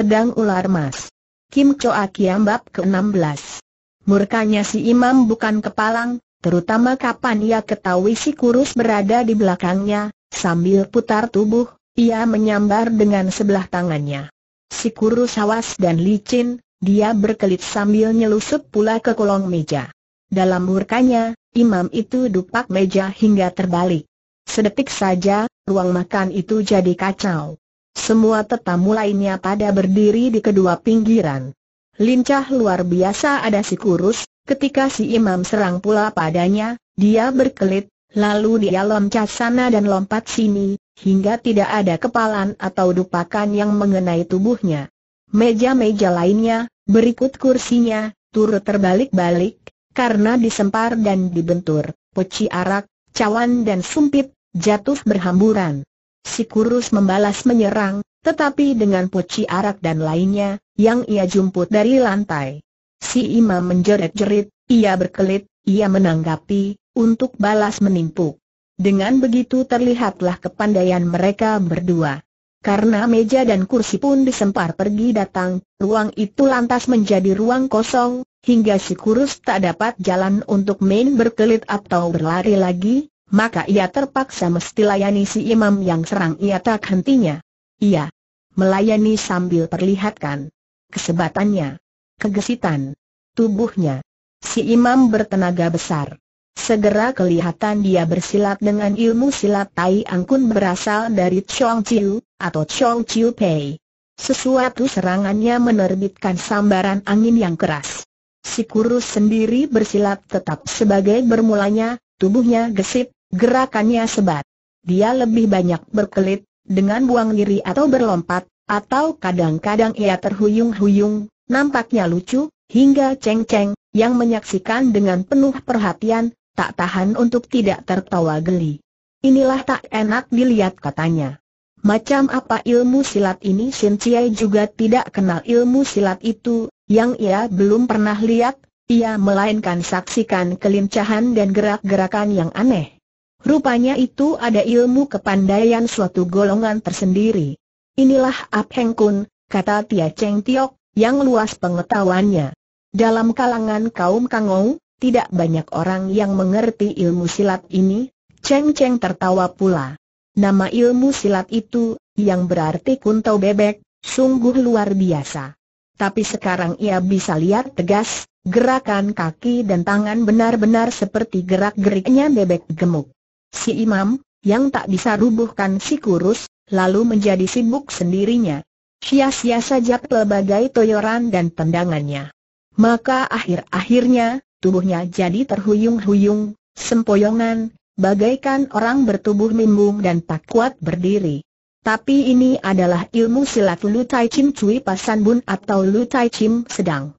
Pedang Ular Mas. Kim Choa Kiam Bab ke-16. Murkanya si imam bukan kepalang, terutama kapan ia ketahui si kurus berada di belakangnya, sambil putar tubuh, ia menyambar dengan sebelah tangannya. Si kurus awas dan licin, dia berkelit sambil nyelusup pula ke kolong meja. Dalam murkanya, imam itu dupak meja hingga terbalik. Sedetik saja, ruang makan itu jadi kacau. Semua tetamu lainnya pada berdiri di kedua pinggiran. Lincah luar biasa ada si kurus, ketika si imam serang pula padanya, dia berkelit, lalu dia loncat sana dan lompat sini, hingga tidak ada kepalan atau dupakan yang mengenai tubuhnya. Meja-meja lainnya, berikut kursinya, turut terbalik-balik, karena disempar dan dibentur, peci arak, cawan dan sumpit, jatuh berhamburan. Si kurus membalas menyerang, tetapi dengan poci arak dan lainnya, yang ia jumput dari lantai. Si imam menjerit-jerit, ia berkelit, ia menanggapi, untuk balas menimpuk. Dengan begitu terlihatlah kepandaian mereka berdua. Karena meja dan kursi pun disempar pergi datang, ruang itu lantas menjadi ruang kosong, hingga si kurus tak dapat jalan untuk main berkelit atau berlari lagi, maka ia terpaksa mesti layani si imam yang serang ia tak hentinya. Ia melayani sambil perlihatkan kesebatannya, kegesitan, tubuhnya. Si imam bertenaga besar. Segera kelihatan dia bersilat dengan ilmu silat Tai Angkun berasal dari Chong Chiu, atau Chong Chiu Pei. Sesuatu serangannya menerbitkan sambaran angin yang keras. Si kurus sendiri bersilat tetap sebagai bermulanya, tubuhnya gesit, Gerakannya sebat. Dia lebih banyak berkelit, dengan buang diri atau berlompat, atau kadang-kadang ia terhuyung-huyung, nampaknya lucu, hingga ceng-ceng yang menyaksikan dengan penuh perhatian, tak tahan untuk tidak tertawa geli. Inilah tak enak dilihat katanya. Macam apa ilmu silat ini Sin Chiai juga tidak kenal ilmu silat itu, yang ia belum pernah lihat, ia melainkan saksikan kelincahan dan gerak-gerakan yang aneh. Rupanya itu ada ilmu kepandaian suatu golongan tersendiri. Inilah Ap Heng Kun, kata Tia Cheng Tiok, yang luas pengetahuannya. Dalam kalangan kaum Kangou, tidak banyak orang yang mengerti ilmu silat ini, Cheng Cheng tertawa pula. Nama ilmu silat itu, yang berarti kuntau bebek, sungguh luar biasa. Tapi sekarang ia bisa lihat tegas, gerakan kaki dan tangan benar-benar seperti gerak-geriknya bebek gemuk. Si imam, yang tak bisa rubuhkan si kurus, lalu menjadi sibuk sendirinya. Sia-sia saja pelbagai toyoran dan tendangannya. Maka akhir-akhirnya, tubuhnya jadi terhuyung-huyung, sempoyongan, bagaikan orang bertubuh mimbung dan tak kuat berdiri. Tapi ini adalah ilmu silat Lu Tai Chim Cui Pasan Bun atau Lu Tai Chim Sedang.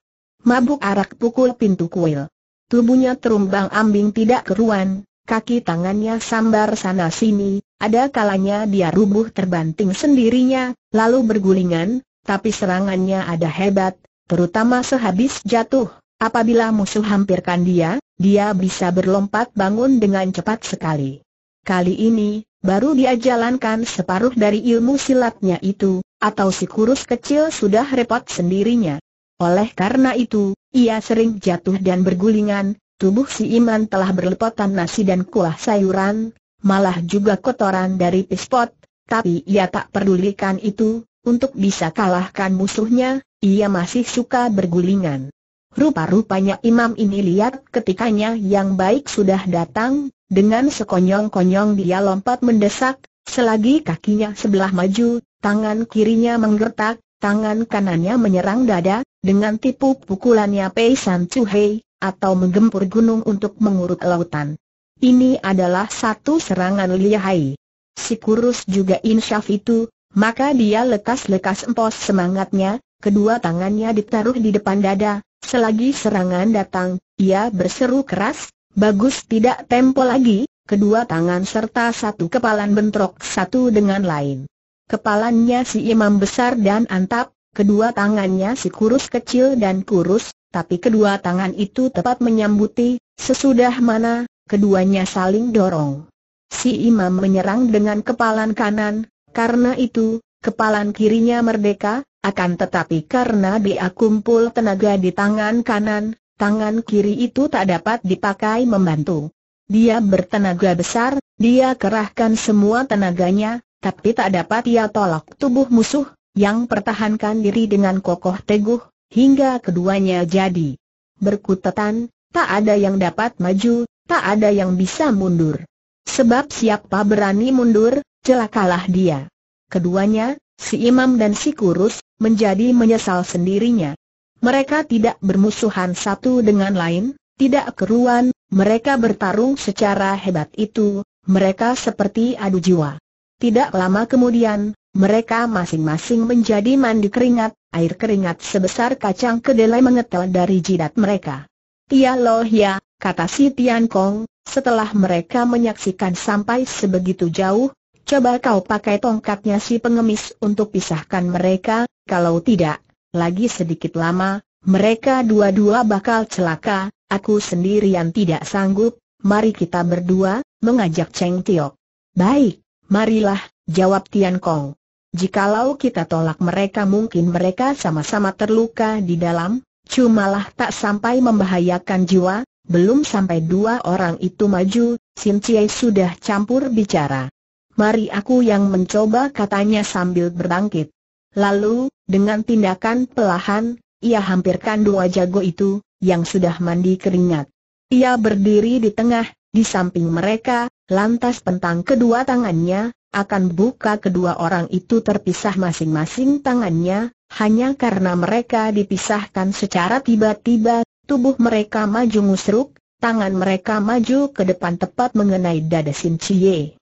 Mabuk arak pukul pintu kuil. Tubuhnya terumbang ambing tidak keruan, kaki tangannya sambar sana-sini, ada kalanya dia rubuh terbanting sendirinya, lalu bergulingan, tapi serangannya ada hebat, terutama sehabis jatuh. Apabila musuh hampirkan dia, dia bisa berlompat bangun dengan cepat sekali. Kali ini, baru dia jalankan separuh dari ilmu silatnya itu, atau si kurus kecil sudah repot sendirinya. Oleh karena itu, ia sering jatuh dan bergulingan, Tubuh si Iman telah berlepotan nasi dan kuah sayuran, malah juga kotoran dari pispot, tapi ia tak pedulikan itu, untuk bisa kalahkan musuhnya, ia masih suka bergulingan. Rupa-rupanya imam ini lihat ketikanya yang baik sudah datang, dengan sekonyong-konyong dia lompat mendesak, selagi kakinya sebelah maju, tangan kirinya menggertak, tangan kanannya menyerang dada, dengan tipu pukulannya Pei San Chu Hei, atau menggempur gunung untuk mengurut lautan. Ini adalah satu serangan lihai. Si kurus juga insyaf itu, maka dia lekas-lekas empos semangatnya, kedua tangannya ditaruh di depan dada, selagi serangan datang, ia berseru keras, bagus tidak tempo lagi, kedua tangan serta satu kepalan bentrok satu dengan lain. Kepalannya si imam besar dan antap, kedua tangannya si kurus kecil dan kurus, tapi kedua tangan itu tepat menyambuti, sesudah mana, keduanya saling dorong. Si imam menyerang dengan kepalan kanan, karena itu, kepalan kirinya merdeka, akan tetapi karena dia kumpul tenaga di tangan kanan, tangan kiri itu tak dapat dipakai membantu. Dia bertenaga besar, dia kerahkan semua tenaganya, tapi tak dapat ia tolak tubuh musuh, yang pertahankan diri dengan kokoh teguh, hingga keduanya jadi berkutatan, tak ada yang dapat maju, tak ada yang bisa mundur. Sebab siapa berani mundur, celakalah dia. Keduanya, si imam dan si kurus, menjadi menyesal sendirinya. Mereka tidak bermusuhan satu dengan lain, tidak keruan, mereka bertarung secara hebat itu, mereka seperti adu jiwa. Tidak lama kemudian, mereka masing-masing menjadi mandi keringat, air keringat sebesar kacang kedelai mengetel dari jidat mereka. Tia ya, kata si Tian Kong, setelah mereka menyaksikan sampai sebegitu jauh, coba kau pakai tongkatnya si pengemis untuk pisahkan mereka, kalau tidak, lagi sedikit lama, mereka dua-dua bakal celaka, aku sendirian tidak sanggup, mari kita berdua, mengajak Cheng Tiok. Baik, marilah, jawab Tian Kong. Jikalau kita tolak mereka mungkin mereka sama-sama terluka di dalam, cumalah tak sampai membahayakan jiwa, belum sampai dua orang itu maju, Sin Cie sudah campur bicara. Mari aku yang mencoba katanya sambil berbangkit. Lalu, dengan tindakan pelahan, ia hampirkan dua jago itu, yang sudah mandi keringat. Ia berdiri di tengah, di samping mereka, lantas pentang kedua tangannya, akan buka kedua orang itu terpisah masing-masing tangannya, hanya karena mereka dipisahkan secara tiba-tiba, tubuh mereka maju ngusruk, tangan mereka maju ke depan tepat mengenai dada Sin Cie.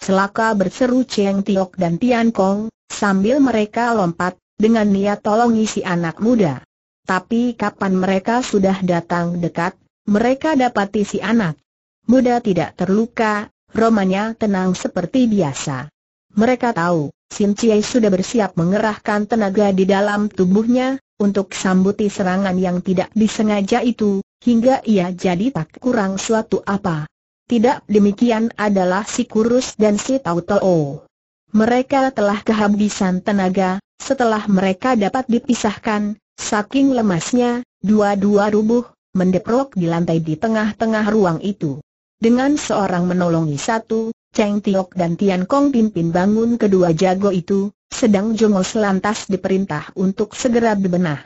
Selaka berseru Cheng Tiok dan Tian Kong, sambil mereka lompat, dengan niat tolong si anak muda. Tapi kapan mereka sudah datang dekat, mereka dapati si anak muda tidak terluka, Romanya tenang seperti biasa. Mereka tahu, Sin Cie sudah bersiap mengerahkan tenaga di dalam tubuhnya, untuk sambuti serangan yang tidak disengaja itu, hingga ia jadi tak kurang suatu apa. Tidak demikian adalah si Kurus dan si Tau Tau. Mereka telah kehabisan tenaga, setelah mereka dapat dipisahkan, saking lemasnya, dua-dua rubuh, mendeprok di lantai di tengah-tengah ruang itu. Dengan seorang menolongi satu, Cheng Tiok dan Tian Kong pimpin bangun kedua jago itu, sedang Jongol selantas diperintah untuk segera bebenah.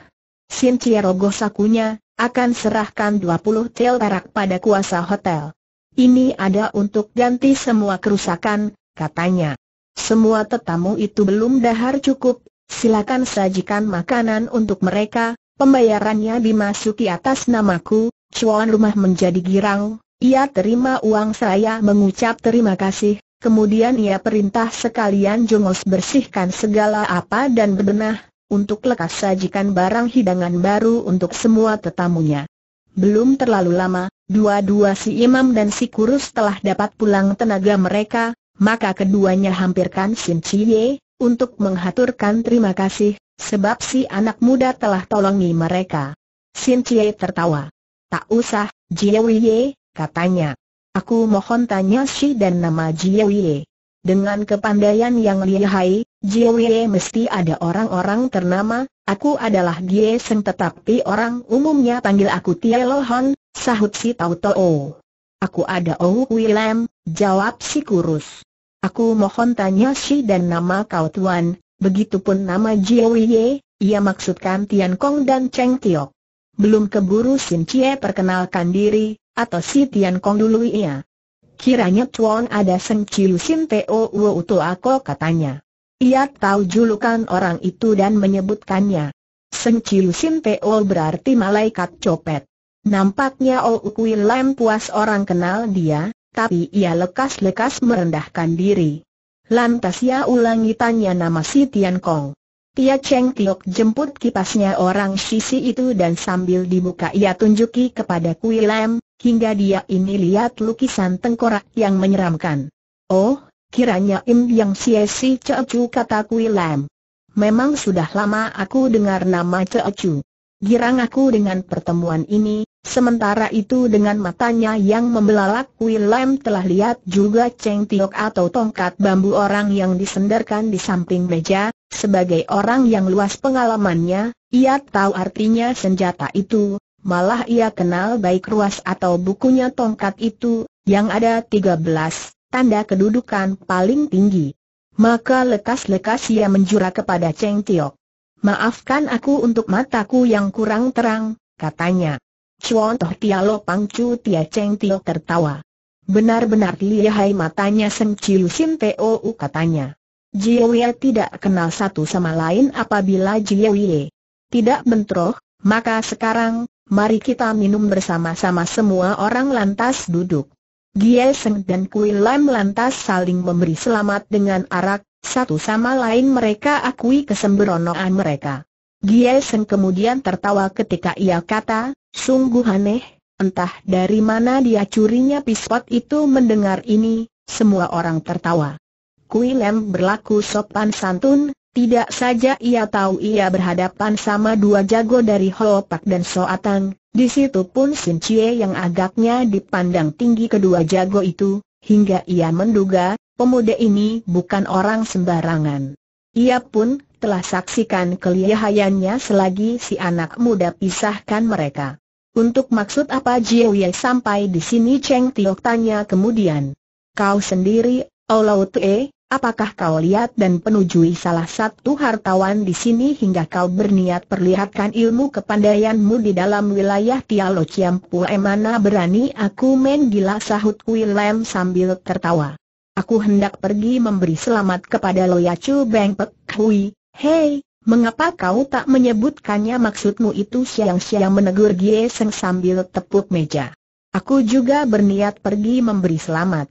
Sin Rogoh sakunya, akan serahkan 20 tel perak pada kuasa hotel. Ini ada untuk ganti semua kerusakan, katanya. Semua tetamu itu belum dahar cukup, silakan sajikan makanan untuk mereka, pembayarannya dimasuki atas namaku, cuan rumah menjadi girang, ia terima uang saya, mengucap terima kasih, kemudian ia perintah sekalian jongos bersihkan segala apa dan berbenah, untuk lekas sajikan barang hidangan baru untuk semua tetamunya. Belum terlalu lama, dua-dua si imam dan si kurus telah dapat pulang tenaga mereka, maka keduanya hampirkan Sin Chie, untuk menghaturkan terima kasih, sebab si anak muda telah tolongi mereka. Sin Chie tertawa. Tak usah, Jie Wei, katanya. Aku mohon tanya sih dan nama Jiawie. Dengan kepandaian yang lihai, Jiawie mesti ada orang-orang ternama, aku adalah Gie Seng tetapi orang umumnya panggil aku Tia Lohan, sahut si Tau Too. Aku ada Oh William, jawab si kurus. Aku mohon tanya sih dan nama kau Tuan, begitupun nama Jiawie, ia maksudkan Tian Kong dan Cheng Tiok. Belum keburu Sim Cie perkenalkan diri, atau si Tian Kong dulu ia. Kiranya Chuan ada Seng Po Sim Teo Wu Utu Ako katanya. Ia tahu julukan orang itu dan menyebutkannya. Seng Po Sim Teo berarti malaikat copet. Nampaknya Oh Kui Lam puas orang kenal dia, tapi ia lekas-lekas merendahkan diri. Lantas ia ulangi tanya nama si Tian Kong. Tia Cheng Tiok jemput kipasnya orang sisi itu dan sambil dibuka ia tunjuki kepada Kui Lam, hingga dia ini lihat lukisan tengkorak yang menyeramkan. Oh, kiranya Im Yang Sia Si Chu kata Kui Lam. Memang sudah lama aku dengar nama Chu. Girang aku dengan pertemuan ini, Sementara itu dengan matanya yang membelalak Kui Lam telah lihat juga Cheng Tiok atau tongkat bambu orang yang disenderkan di samping meja, sebagai orang yang luas pengalamannya, ia tahu artinya senjata itu, malah ia kenal baik ruas atau bukunya tongkat itu, yang ada 13, tanda kedudukan paling tinggi. Maka lekas-lekas ia menjura kepada Cheng Tiok. Maafkan aku untuk mataku yang kurang terang, katanya. Contoh Toh Tialo Pangcu Tia Cheng Tio tertawa. Benar-benar lihai matanya Seng Chiu Sim Teo katanya. Jiwie tidak kenal satu sama lain apabila Jiwie tidak bentroh, maka sekarang, mari kita minum bersama-sama semua orang lantas duduk. Seng dan Kui Lam lantas saling memberi selamat dengan arak, satu sama lain mereka akui kesembronoan mereka. Gie kemudian tertawa ketika ia kata, sungguh aneh, entah dari mana dia curinya pispot itu mendengar ini, semua orang tertawa. Kui Lem berlaku sopan santun, tidak saja ia tahu ia berhadapan sama dua jago dari Hopak dan Soatang, di situ pun Sin Chie yang agaknya dipandang tinggi kedua jago itu, hingga ia menduga, pemuda ini bukan orang sembarangan. Ia pun, telah saksikan kelihayannya selagi si anak muda pisahkan mereka. Untuk maksud apa Wei sampai di sini Cheng Tiok tanya kemudian. Kau sendiri, Olau Tue, apakah kau lihat dan penujui salah satu hartawan di sini hingga kau berniat perlihatkan ilmu kepandaianmu di dalam wilayah Tialo Pue mana berani aku main gila sahut Kui Lam sambil tertawa. Aku hendak pergi memberi selamat kepada Loya Chu Beng Pek Hui, Hei, mengapa kau tak menyebutkannya maksudmu itu siang-siang menegur Gie Seng sambil tepuk meja. Aku juga berniat pergi memberi selamat.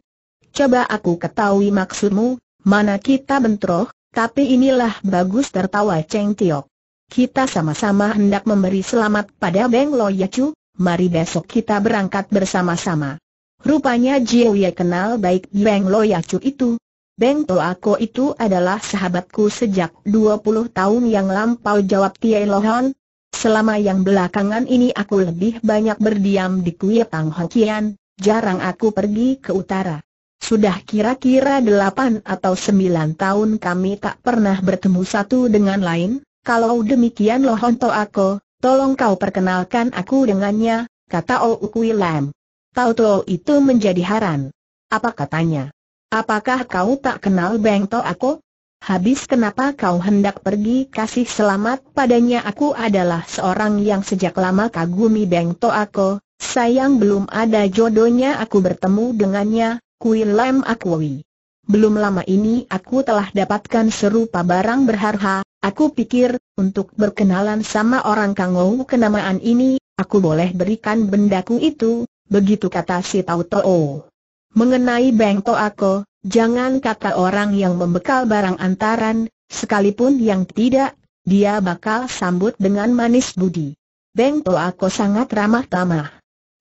Coba aku ketahui maksudmu, mana kita bentroh, tapi inilah bagus tertawa Cheng Tiok. Kita sama-sama hendak memberi selamat pada Beng Lo Yacu, mari besok kita berangkat bersama-sama. Rupanya Jie Wei kenal baik Beng Lo Yacu itu, Beng Toako itu adalah sahabatku sejak 20 tahun yang lampau jawab Tia Lohon. Selama yang belakangan ini aku lebih banyak berdiam di Kuya Tang Hokian, jarang aku pergi ke utara. Sudah kira-kira 8 atau 9 tahun kami tak pernah bertemu satu dengan lain, kalau demikian Lohon Toako, tolong kau perkenalkan aku dengannya, kata O Kui Lam. Tau Tau itu menjadi haran. Apa katanya? Apakah kau tak kenal Beng To aku? Habis kenapa kau hendak pergi kasih selamat padanya aku adalah seorang yang sejak lama kagumi Beng To aku, sayang belum ada jodohnya aku bertemu dengannya, Kui Lam Akwi. Belum lama ini aku telah dapatkan serupa barang berharga, aku pikir, untuk berkenalan sama orang kangau kenamaan ini, aku boleh berikan bendaku itu, begitu kata si Tau Too. Mengenai Beng Toako, jangan kata orang yang membekal barang antaran, sekalipun yang tidak, dia bakal sambut dengan manis budi. Beng Toako sangat ramah tamah.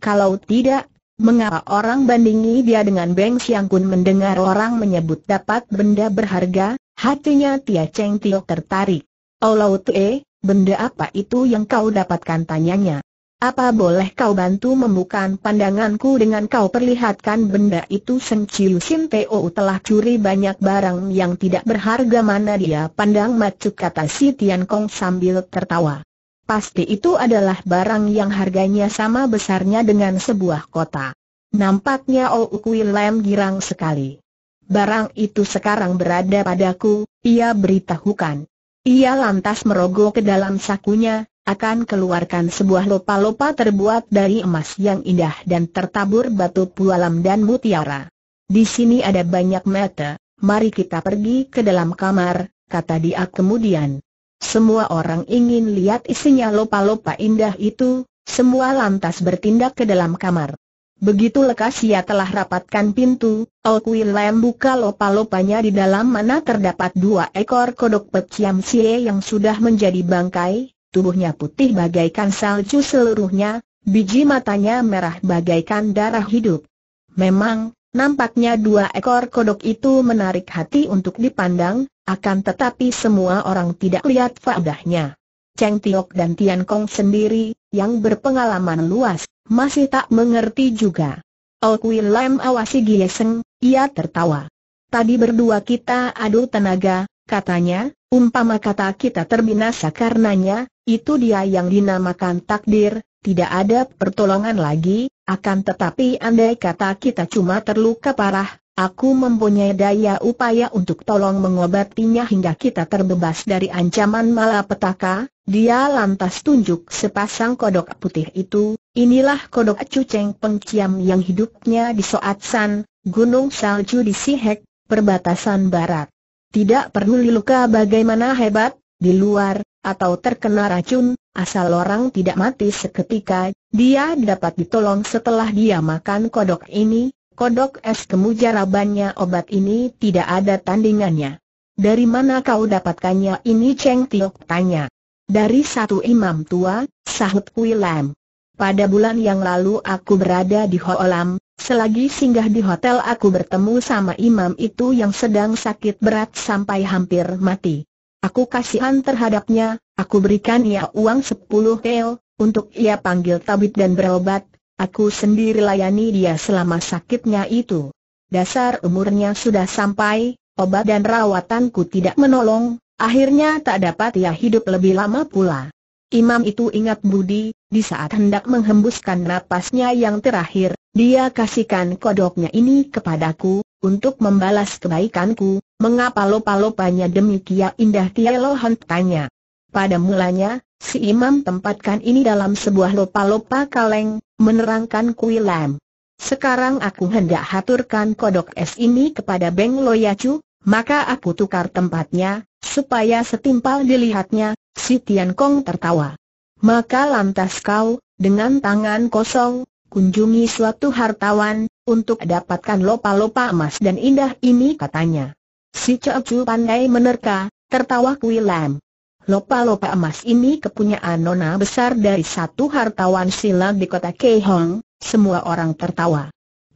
Kalau tidak, mengapa orang bandingi dia dengan Beng Siang Kun? mendengar orang menyebut dapat benda berharga, hatinya Tia Cheng Tio tertarik. Olau Tue, benda apa itu yang kau dapatkan tanyanya? Apa boleh kau bantu membuka pandanganku dengan kau perlihatkan benda itu Seng Chiu Sim Teo telah curi banyak barang yang tidak berharga mana dia pandang macu kata si Tian Kong sambil tertawa. Pasti itu adalah barang yang harganya sama besarnya dengan sebuah kota. Nampaknya Oh Kui Lam girang sekali. Barang itu sekarang berada padaku, ia beritahukan. Ia lantas merogoh ke dalam sakunya, akan keluarkan sebuah lopa-lopa terbuat dari emas yang indah dan tertabur batu pualam dan mutiara. Di sini ada banyak mata, mari kita pergi ke dalam kamar, kata dia kemudian. Semua orang ingin lihat isinya lopa-lopa indah itu, semua lantas bertindak ke dalam kamar. Begitu lekas ia telah rapatkan pintu, Okui Lam buka lopa-lopanya di dalam mana terdapat dua ekor kodok peciam sie yang sudah menjadi bangkai, tubuhnya putih bagaikan salju seluruhnya, biji matanya merah bagaikan darah hidup. Memang, nampaknya dua ekor kodok itu menarik hati untuk dipandang, akan tetapi semua orang tidak lihat faedahnya. Cheng Tiok dan Tian Kong sendiri, yang berpengalaman luas, masih tak mengerti juga. Oak Lam awasi Gieseng, ia tertawa. Tadi berdua kita adu tenaga, katanya, umpama kata kita terbinasa karenanya, itu dia yang dinamakan takdir, tidak ada pertolongan lagi, akan tetapi andai kata kita cuma terluka parah, aku mempunyai daya upaya untuk tolong mengobatinya hingga kita terbebas dari ancaman malapetaka, dia lantas tunjuk sepasang kodok putih itu, inilah kodok cuceng pengciam yang hidupnya di Soat San, Gunung Salju di Sihek, perbatasan barat. Tidak perlu luka bagaimana hebat, di luar, atau terkena racun, asal orang tidak mati seketika, dia dapat ditolong setelah dia makan kodok ini, kodok es kemujarabannya obat ini tidak ada tandingannya. Dari mana kau dapatkannya ini Cheng Tiok tanya. Dari satu imam tua, sahut Kui Lam. Pada bulan yang lalu aku berada di Hoolam, selagi singgah di hotel aku bertemu sama imam itu yang sedang sakit berat sampai hampir mati. Aku kasihan terhadapnya, aku berikan ia uang sepuluh tel, untuk ia panggil tabib dan berobat, aku sendiri layani dia selama sakitnya itu. Dasar umurnya sudah sampai, obat dan rawatanku tidak menolong, akhirnya tak dapat ia hidup lebih lama pula. Imam itu ingat budi, di saat hendak menghembuskan napasnya yang terakhir, dia kasihkan kodoknya ini kepadaku, untuk membalas kebaikanku, Mengapa lopa-lopanya demikian indah Tielo Han tanya. Pada mulanya, si imam tempatkan ini dalam sebuah lopa-lopa kaleng, menerangkan Kui Lam. Sekarang aku hendak haturkan kodok es ini kepada Beng Loyacu, maka aku tukar tempatnya, supaya setimpal dilihatnya, si Tian Kong tertawa. Maka lantas kau, dengan tangan kosong, kunjungi suatu hartawan, untuk dapatkan lopa-lopa emas dan indah ini katanya. Si Chu pandai menerka, tertawa Kuilam. Lopa-lopa emas ini kepunyaan nona besar dari satu hartawan silang di kota Keihong, semua orang tertawa.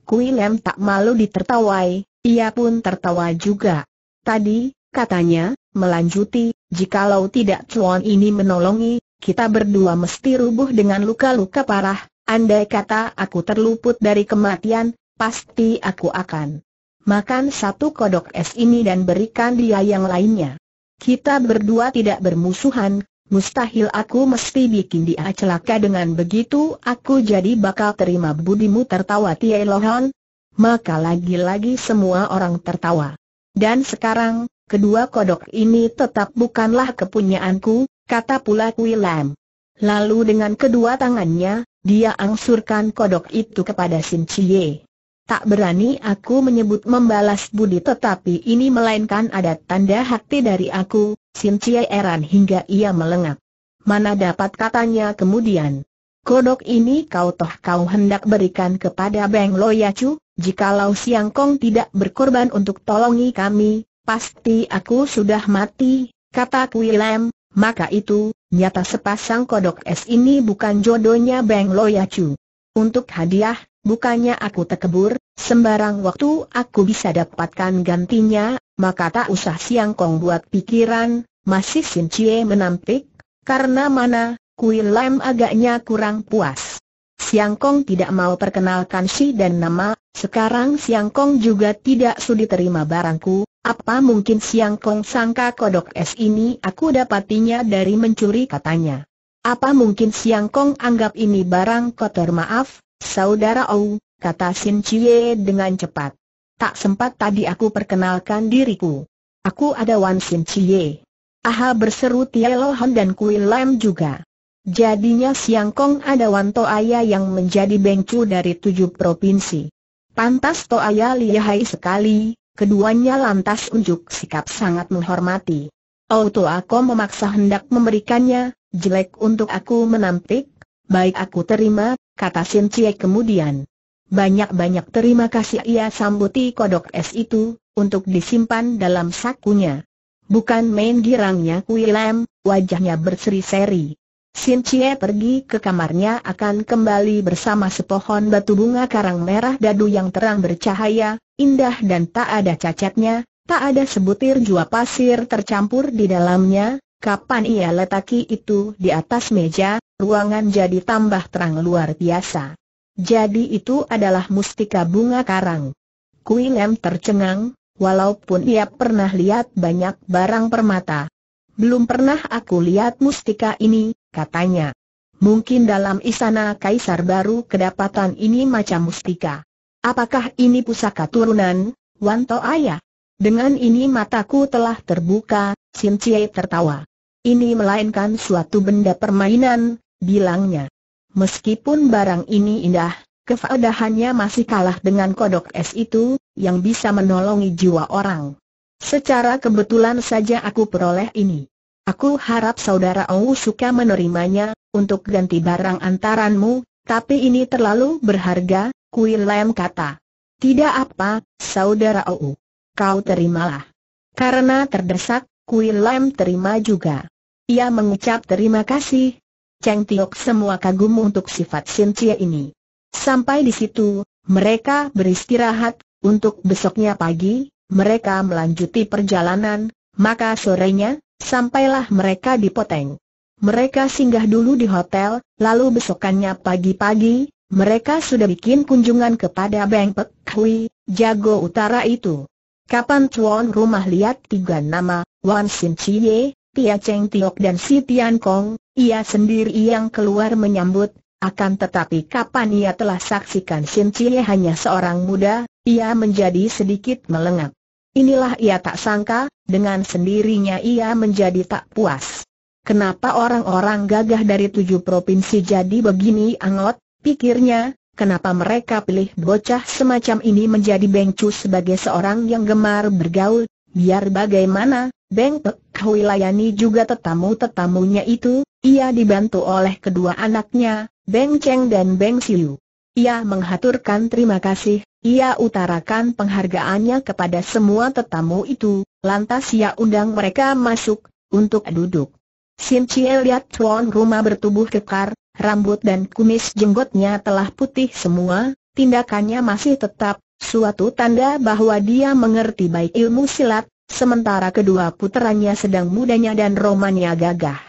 Lam tak malu ditertawai, ia pun tertawa juga. Tadi, katanya, melanjuti, jikalau tidak cuan ini menolongi, kita berdua mesti rubuh dengan luka-luka parah, andai kata aku terluput dari kematian, pasti aku akan makan satu kodok es ini dan berikan dia yang lainnya. Kita berdua tidak bermusuhan, mustahil aku mesti bikin dia celaka dengan begitu aku jadi bakal terima budimu tertawa Tiai Lohan. Maka lagi-lagi semua orang tertawa. Dan sekarang, kedua kodok ini tetap bukanlah kepunyaanku, kata pula Kuilam. Lalu dengan kedua tangannya, dia angsurkan kodok itu kepada Sin Chie. Tak berani aku menyebut membalas budi tetapi ini melainkan ada tanda hati dari aku, Sin Cie Eran hingga ia melengak. Mana dapat katanya kemudian. Kodok ini kau toh kau hendak berikan kepada Beng Loyacu, jikalau Siang Kong tidak berkorban untuk tolongi kami, pasti aku sudah mati, kata Kuilem, maka itu, nyata sepasang kodok es ini bukan jodohnya Beng Loyacu. Untuk hadiah, Bukannya aku terkebur, sembarang waktu aku bisa dapatkan gantinya, maka tak usah siang kong buat pikiran, masih Sin Cie menampik, karena mana, Kui lem agaknya kurang puas. Siang Kong tidak mau perkenalkan si dan nama, sekarang Siang Kong juga tidak sudi terima barangku, apa mungkin Siang Kong sangka kodok es ini aku dapatinya dari mencuri katanya. Apa mungkin Siang Kong anggap ini barang kotor maaf, Saudara Ong, kata Sin Chie dengan cepat. Tak sempat tadi aku perkenalkan diriku. Aku ada Wan Sin Chie. Aha berseru Tia Han dan Kui Lam juga. Jadinya Siang Kong ada Wan Toaya yang menjadi bengcu dari tujuh provinsi. Pantas Toaya lihai sekali, keduanya lantas unjuk sikap sangat menghormati. Auto oh, aku memaksa hendak memberikannya, jelek untuk aku menampik, baik aku terima, kata Sin Cie kemudian. Banyak-banyak terima kasih ia sambuti kodok es itu, untuk disimpan dalam sakunya. Bukan main girangnya Kuilem, wajahnya berseri-seri. Sin Cie pergi ke kamarnya akan kembali bersama sepohon batu bunga karang merah dadu yang terang bercahaya, indah dan tak ada cacatnya, tak ada sebutir jua pasir tercampur di dalamnya, kapan ia letaki itu di atas meja, ruangan jadi tambah terang luar biasa. Jadi itu adalah mustika bunga karang. Kui Lem tercengang, walaupun ia pernah lihat banyak barang permata. Belum pernah aku lihat mustika ini, katanya. Mungkin dalam istana kaisar baru kedapatan ini macam mustika. Apakah ini pusaka turunan, Wanto Ayah? Dengan ini mataku telah terbuka, Sin tertawa. Ini melainkan suatu benda permainan, bilangnya. Meskipun barang ini indah, kefadahannya masih kalah dengan kodok es itu, yang bisa menolongi jiwa orang. Secara kebetulan saja aku peroleh ini. Aku harap saudara Ou suka menerimanya, untuk ganti barang antaranmu, tapi ini terlalu berharga, Kui lem kata. Tidak apa, saudara Ou. Kau terimalah. Karena terdesak, Kui lem terima juga. Ia mengucap terima kasih, Cheng Tiok semua kagum untuk sifat Sin Cie ini. Sampai di situ, mereka beristirahat, untuk besoknya pagi, mereka melanjuti perjalanan, maka sorenya, sampailah mereka di Poteng. Mereka singgah dulu di hotel, lalu besokannya pagi-pagi, mereka sudah bikin kunjungan kepada Beng Pek Hui, jago utara itu. Kapan tuan rumah lihat tiga nama, Wan Sin Cie, Tia Cheng Tiok dan Si Tian Kong, ia sendiri yang keluar menyambut, akan tetapi kapan ia telah saksikan Sin Cie hanya seorang muda, ia menjadi sedikit melengak. Inilah ia tak sangka, dengan sendirinya ia menjadi tak puas. Kenapa orang-orang gagah dari tujuh provinsi jadi begini angot, pikirnya, kenapa mereka pilih bocah semacam ini menjadi bengcu sebagai seorang yang gemar bergaul, biar bagaimana, Beng Pek wilayani juga tetamu-tetamunya itu, ia dibantu oleh kedua anaknya, Beng Cheng dan Beng Siu. Ia menghaturkan terima kasih, ia utarakan penghargaannya kepada semua tetamu itu, lantas ia undang mereka masuk, untuk duduk. Sin Chie lihat tuan rumah bertubuh kekar, rambut dan kumis jenggotnya telah putih semua, tindakannya masih tetap, suatu tanda bahwa dia mengerti baik ilmu silat, sementara kedua puteranya sedang mudanya dan romannya gagah.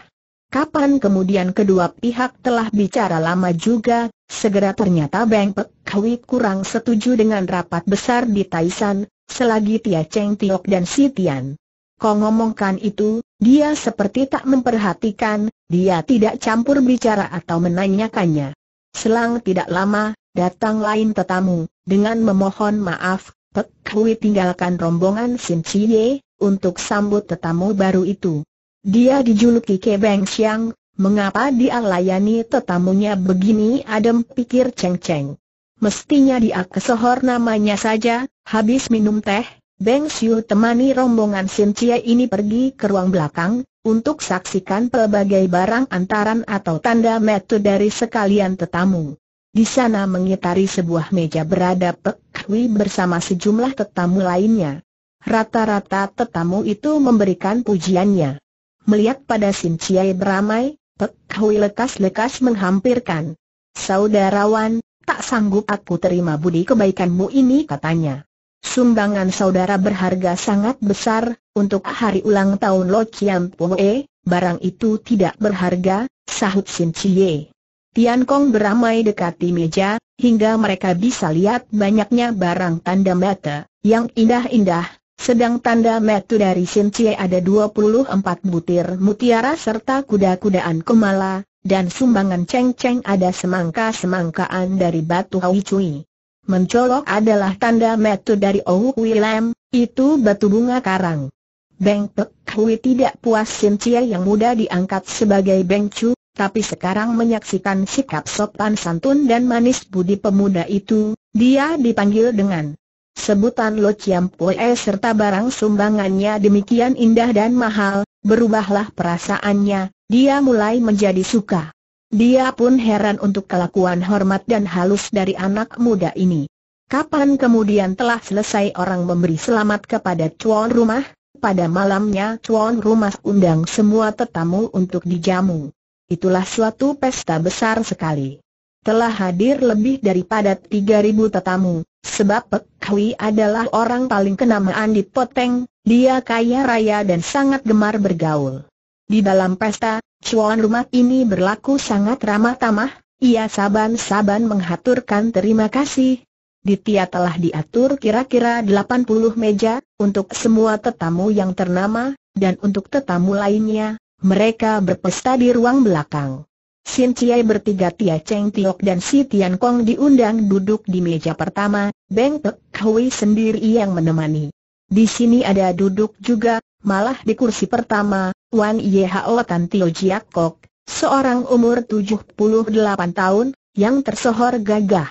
Kapan kemudian kedua pihak telah bicara lama juga, segera ternyata Beng Pek Kwi kurang setuju dengan rapat besar di Taishan, selagi Tia Cheng Tiok dan Si Tian. Kau ngomongkan itu, dia seperti tak memperhatikan, dia tidak campur bicara atau menanyakannya. Selang tidak lama, datang lain tetamu, dengan memohon maaf, Pek Kwi tinggalkan rombongan Sin Chie, untuk sambut tetamu baru itu. Dia dijuluki Kebeng Siang, mengapa dia layani tetamunya begini adem pikir Cheng Cheng. Mestinya dia kesohor namanya saja, habis minum teh, Beng Siu temani rombongan Chia ini pergi ke ruang belakang, untuk saksikan pelbagai barang antaran atau tanda metu dari sekalian tetamu. Di sana mengitari sebuah meja berada Pek Hui bersama sejumlah tetamu lainnya. Rata-rata tetamu itu memberikan pujiannya. Melihat pada Sin Chiai beramai, Pek Hui lekas-lekas menghampirkan. Saudarawan, tak sanggup aku terima budi kebaikanmu ini katanya. Sumbangan saudara berharga sangat besar, untuk hari ulang tahun Lo Chiam barang itu tidak berharga, sahut Sin Chie. Tian Kong beramai dekati meja, hingga mereka bisa lihat banyaknya barang tanda mata, yang indah-indah, sedang tanda metu dari Sincie ada 24 butir mutiara serta kuda-kudaan kemala, dan sumbangan ceng-ceng ada semangka-semangkaan dari batu Hawi Cui. Mencolok adalah tanda metu dari Ou Hui Lam, itu batu bunga karang. Beng Pek Hui tidak puas Sincie yang mudah diangkat sebagai Beng Chu, tapi sekarang menyaksikan sikap sopan santun dan manis budi pemuda itu, dia dipanggil dengan sebutan Lo Chiam Poe serta barang sumbangannya demikian indah dan mahal, berubahlah perasaannya, dia mulai menjadi suka. Dia pun heran untuk kelakuan hormat dan halus dari anak muda ini. Kapan kemudian telah selesai orang memberi selamat kepada cuan rumah? Pada malamnya cuan rumah undang semua tetamu untuk dijamu. Itulah suatu pesta besar sekali telah hadir lebih daripada 3.000 tetamu, sebab Pek Hui adalah orang paling kenamaan di Poteng, dia kaya raya dan sangat gemar bergaul. Di dalam pesta, cuan rumah ini berlaku sangat ramah tamah, ia saban-saban menghaturkan terima kasih. Di telah diatur kira-kira 80 meja, untuk semua tetamu yang ternama, dan untuk tetamu lainnya, mereka berpesta di ruang belakang. Sin bertiga Tia Cheng Tiok dan Si Tian Kong diundang duduk di meja pertama, Beng Pek Hui sendiri yang menemani. Di sini ada duduk juga, malah di kursi pertama, Wan Ye Hao Tan Tio Jiak Kok, seorang umur 78 tahun, yang tersohor gagah.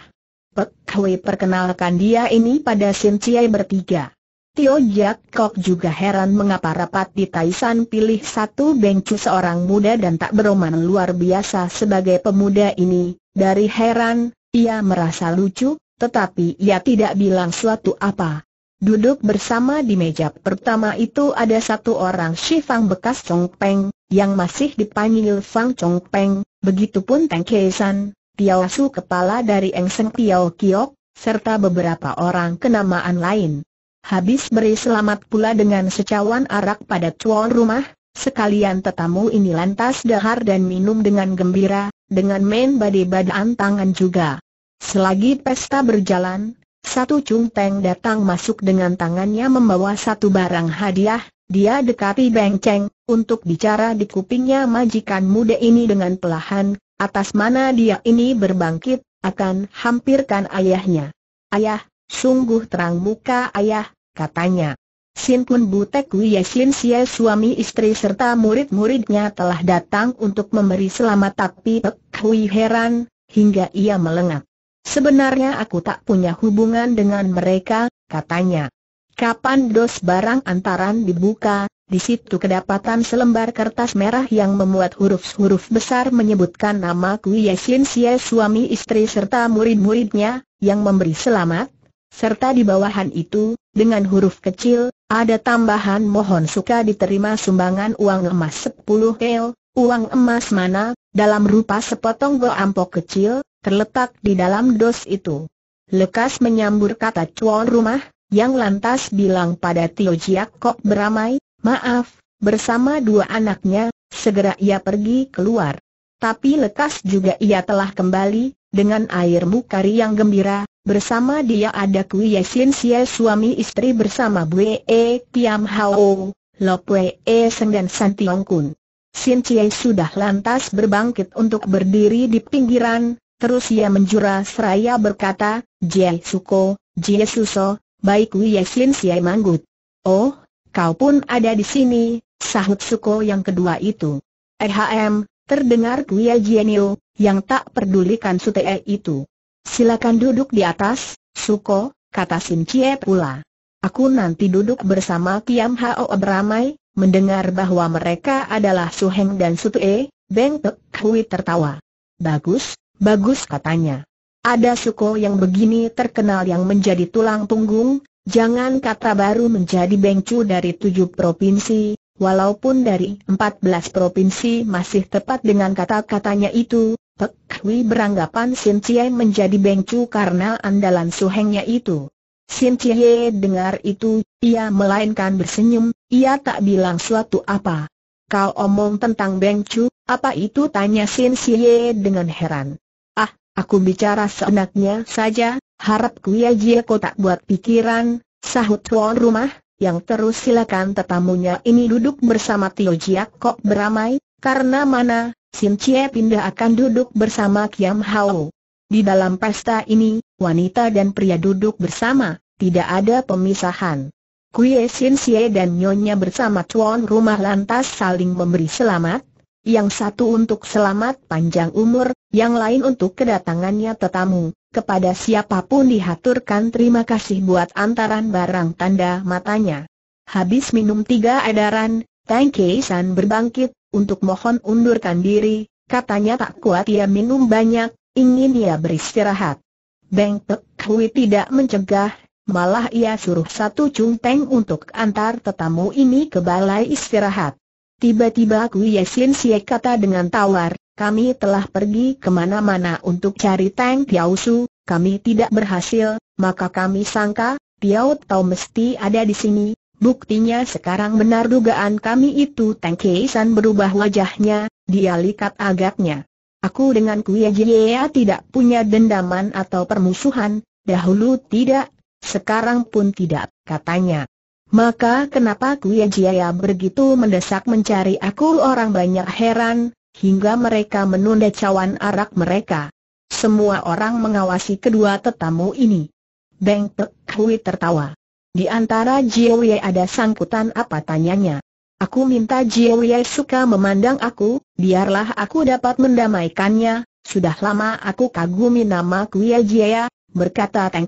Pek Hui perkenalkan dia ini pada Sin bertiga. Tio Jack Kok juga heran mengapa rapat di Taisan pilih satu bengcu seorang muda dan tak beroman luar biasa sebagai pemuda ini. Dari heran, ia merasa lucu, tetapi ia tidak bilang suatu apa. Duduk bersama di meja pertama itu ada satu orang Shifang bekas Chong Peng, yang masih dipanggil Fang Chong Peng, begitupun Teng San, Tiao Su kepala dari Eng Seng Tiao Kiok, serta beberapa orang kenamaan lain habis beri selamat pula dengan secawan arak pada tuan rumah, sekalian tetamu ini lantas dahar dan minum dengan gembira, dengan main badai-badaan tangan juga. Selagi pesta berjalan, satu Cung Teng datang masuk dengan tangannya membawa satu barang hadiah, dia dekati Beng Cheng, untuk bicara di kupingnya majikan muda ini dengan pelahan, atas mana dia ini berbangkit, akan hampirkan ayahnya. Ayah, Sungguh terang muka ayah, katanya. Sin Kun Butek Wia Sin Sia suami istri serta murid-muridnya telah datang untuk memberi selamat tapi Pek Hui heran, hingga ia melengak. Sebenarnya aku tak punya hubungan dengan mereka, katanya. Kapan dos barang antaran dibuka, di situ kedapatan selembar kertas merah yang memuat huruf-huruf besar menyebutkan nama Kuiya Sin Sia suami istri serta murid-muridnya, yang memberi selamat, serta di bawahan itu, dengan huruf kecil, ada tambahan mohon suka diterima sumbangan uang emas 10 el, uang emas mana, dalam rupa sepotong goampok kecil, terletak di dalam dos itu. Lekas menyambur kata cuan rumah, yang lantas bilang pada Tio Jiak Kok beramai, maaf, bersama dua anaknya, segera ia pergi keluar. Tapi lekas juga ia telah kembali, dengan air mukari yang gembira, Bersama dia ada Kuya Yesin Xie suami istri bersama Bue e, Piam Hao, Lo Pwe e, Seng dan San Tiong Kun. Sin Chie sudah lantas berbangkit untuk berdiri di pinggiran, terus ia menjura seraya berkata, Jie Suko, Jie Suso, baik Ku Yesin Xie manggut. Oh, kau pun ada di sini, sahut Suko yang kedua itu. Ehm, terdengar Kuya Jienio, yang tak pedulikan Sutee itu. Silakan duduk di atas, Suko, kata Sin Cie pula. Aku nanti duduk bersama Kiam Hao beramai, mendengar bahwa mereka adalah Su Heng dan Su Tue, Beng Pek Hui tertawa. Bagus, bagus katanya. Ada Suko yang begini terkenal yang menjadi tulang punggung, jangan kata baru menjadi Cu dari tujuh provinsi, walaupun dari empat belas provinsi masih tepat dengan kata-katanya itu, Pek Hui beranggapan Sin Cie menjadi bengcu karena andalan suhengnya itu. Sin Cie dengar itu, ia melainkan bersenyum, ia tak bilang suatu apa. Kau omong tentang bengcu, apa itu tanya Sin Cie dengan heran. Ah, aku bicara seenaknya saja, harap Kuya Jie tak buat pikiran, sahut tuan rumah, yang terus silakan tetamunya ini duduk bersama Tio Jia Kok beramai, karena mana, Sim Chie pindah akan duduk bersama Kiam Hao. Di dalam pesta ini, wanita dan pria duduk bersama, tidak ada pemisahan. Kue Sin Chie dan Nyonya bersama tuan rumah lantas saling memberi selamat, yang satu untuk selamat panjang umur, yang lain untuk kedatangannya tetamu. Kepada siapapun dihaturkan terima kasih buat antaran barang tanda matanya. Habis minum tiga edaran, Tang Kei San berbangkit, untuk mohon undurkan diri, katanya tak kuat ia minum banyak, ingin ia beristirahat. Beng Pek Hui tidak mencegah, malah ia suruh satu cung teng untuk antar tetamu ini ke balai istirahat. Tiba-tiba Kui Yesin siak kata dengan tawar, kami telah pergi kemana-mana untuk cari Tang Piao Su, kami tidak berhasil, maka kami sangka, Piao Tau mesti ada di sini, Buktinya sekarang benar dugaan kami itu Teng San berubah wajahnya, dia likat agaknya. Aku dengan Kuya Jia tidak punya dendaman atau permusuhan, dahulu tidak, sekarang pun tidak, katanya. Maka kenapa Kuya Jia begitu mendesak mencari aku orang banyak heran, hingga mereka menunda cawan arak mereka. Semua orang mengawasi kedua tetamu ini. Beng Pek Hui tertawa. Di antara Jiwie ada sangkutan apa tanyanya. Aku minta Jiwie suka memandang aku, biarlah aku dapat mendamaikannya, sudah lama aku kagumi nama Kuya Jia, ya, berkata Tang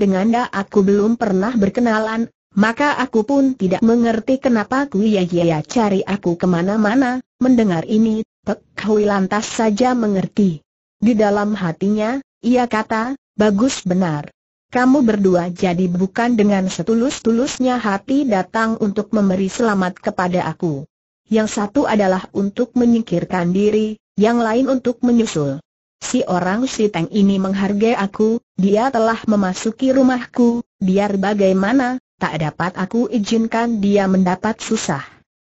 dengan da aku belum pernah berkenalan, maka aku pun tidak mengerti kenapa Kuya Jia ya cari aku kemana-mana, mendengar ini, Pek Hui lantas saja mengerti. Di dalam hatinya, ia kata, bagus benar kamu berdua jadi bukan dengan setulus-tulusnya hati datang untuk memberi selamat kepada aku. Yang satu adalah untuk menyingkirkan diri, yang lain untuk menyusul. Si orang si Teng ini menghargai aku, dia telah memasuki rumahku, biar bagaimana, tak dapat aku izinkan dia mendapat susah.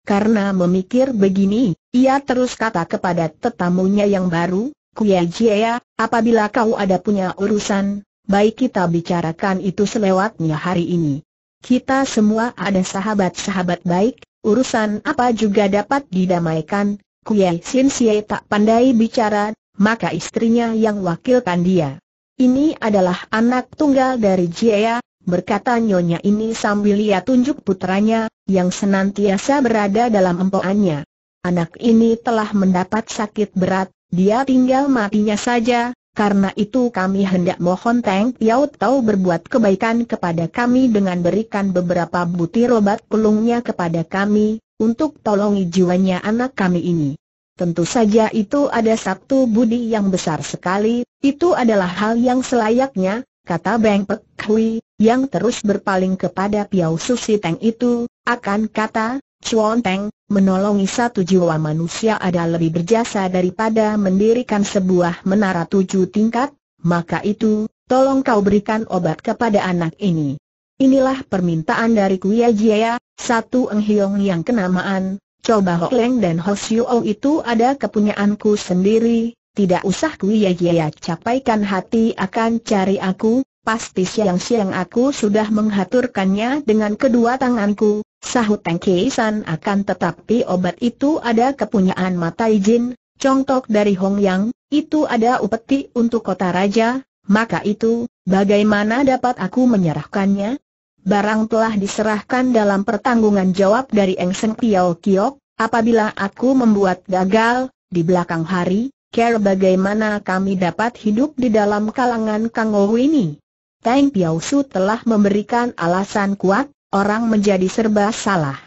Karena memikir begini, ia terus kata kepada tetamunya yang baru, Kuya Jia, apabila kau ada punya urusan, baik kita bicarakan itu selewatnya hari ini. Kita semua ada sahabat-sahabat baik, urusan apa juga dapat didamaikan, Kue Sin Sye tak pandai bicara, maka istrinya yang wakilkan dia. Ini adalah anak tunggal dari Jaya, berkata nyonya ini sambil ia tunjuk putranya, yang senantiasa berada dalam empoannya. Anak ini telah mendapat sakit berat, dia tinggal matinya saja, karena itu kami hendak mohon Teng Piao Tau berbuat kebaikan kepada kami dengan berikan beberapa butir obat pelungnya kepada kami, untuk tolongi jiwanya anak kami ini. Tentu saja itu ada satu budi yang besar sekali, itu adalah hal yang selayaknya, kata Beng Pek Hui, yang terus berpaling kepada Piau Susi Teng itu, akan kata, Chuan Peng, menolongi satu jiwa manusia ada lebih berjasa daripada mendirikan sebuah menara tujuh tingkat, maka itu, tolong kau berikan obat kepada anak ini. Inilah permintaan dari Kuya Jia, satu enghiong yang kenamaan, coba Hok Leng dan Ho O itu ada kepunyaanku sendiri, tidak usah Kuya Jia capaikan hati akan cari aku, pasti siang-siang aku sudah menghaturkannya dengan kedua tanganku, Sahut Kei San akan tetapi obat itu ada kepunyaan mata izin, contoh dari Hong Yang, itu ada upeti untuk kota raja, maka itu, bagaimana dapat aku menyerahkannya? Barang telah diserahkan dalam pertanggungan jawab dari Eng Seng Piao Kiok, apabila aku membuat gagal, di belakang hari, care bagaimana kami dapat hidup di dalam kalangan Kang Ou ini? Teng Piao Su telah memberikan alasan kuat, orang menjadi serba salah.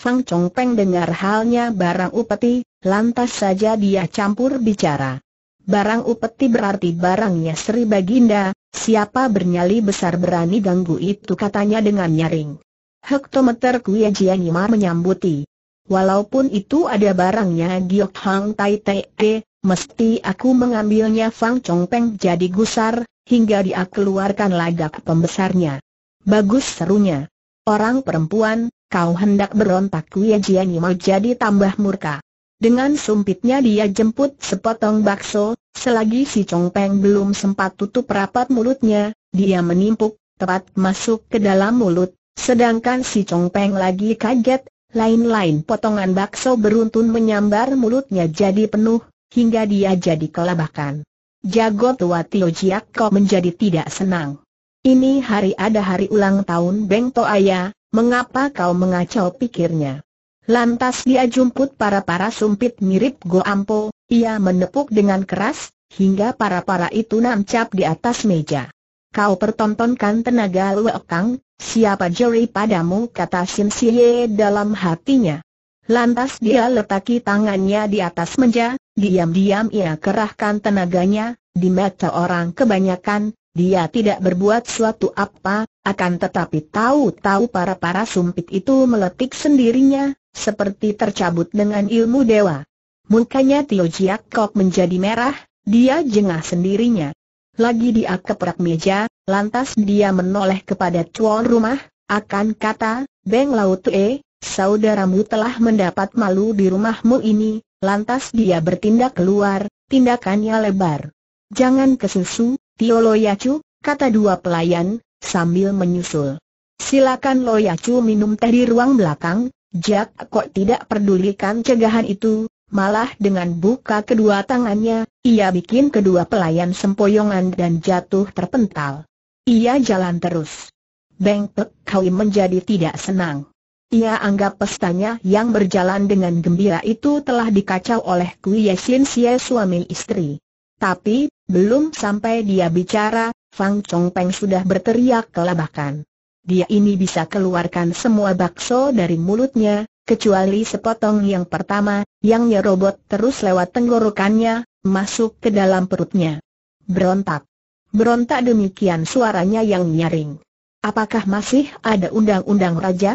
Fang Chongpeng dengar halnya barang upeti, lantas saja dia campur bicara. Barang upeti berarti barangnya Sri Baginda, siapa bernyali besar berani ganggu itu katanya dengan nyaring. Hektometer Kuya Jianima menyambuti. Walaupun itu ada barangnya Giok Hang Tai Te, mesti aku mengambilnya Fang Chongpeng jadi gusar, hingga dia keluarkan lagak pembesarnya. Bagus serunya. Orang perempuan, kau hendak berontak Kuya Jianyi mau jadi tambah murka. Dengan sumpitnya dia jemput sepotong bakso, selagi si Chong Peng belum sempat tutup rapat mulutnya, dia menimpuk, tepat masuk ke dalam mulut, sedangkan si Chong Peng lagi kaget, lain-lain potongan bakso beruntun menyambar mulutnya jadi penuh, hingga dia jadi kelabakan. Jago tua Tio Jiak kau menjadi tidak senang. Ini hari ada hari ulang tahun Beng Toaya, mengapa kau mengacau pikirnya? Lantas dia jumput para-para sumpit mirip Go Ampo, ia menepuk dengan keras, hingga para-para itu nancap di atas meja. Kau pertontonkan tenaga Kang, siapa juri padamu kata Sin Siye dalam hatinya. Lantas dia letaki tangannya di atas meja, diam-diam ia kerahkan tenaganya, di mata orang kebanyakan, dia tidak berbuat suatu apa, akan tetapi tahu-tahu para-para sumpit itu meletik sendirinya, seperti tercabut dengan ilmu dewa. Mukanya Tio Jiak Kok menjadi merah, dia jengah sendirinya. Lagi dia keperak meja, lantas dia menoleh kepada cuan rumah, akan kata, Beng Lau Tue, saudaramu telah mendapat malu di rumahmu ini, lantas dia bertindak keluar, tindakannya lebar. Jangan kesusu, Tio Loyacu, kata dua pelayan, sambil menyusul. Silakan Loyacu minum teh di ruang belakang, Jack kok tidak pedulikan cegahan itu, malah dengan buka kedua tangannya, ia bikin kedua pelayan sempoyongan dan jatuh terpental. Ia jalan terus. Beng Pek Kawi menjadi tidak senang. Ia anggap pestanya yang berjalan dengan gembira itu telah dikacau oleh Kui Yesin suami istri. Tapi, belum sampai dia bicara, Fang Chongpeng sudah berteriak kelabakan. Dia ini bisa keluarkan semua bakso dari mulutnya, kecuali sepotong yang pertama, yang nyerobot terus lewat tenggorokannya, masuk ke dalam perutnya. Berontak. Berontak demikian suaranya yang nyaring. Apakah masih ada undang-undang raja?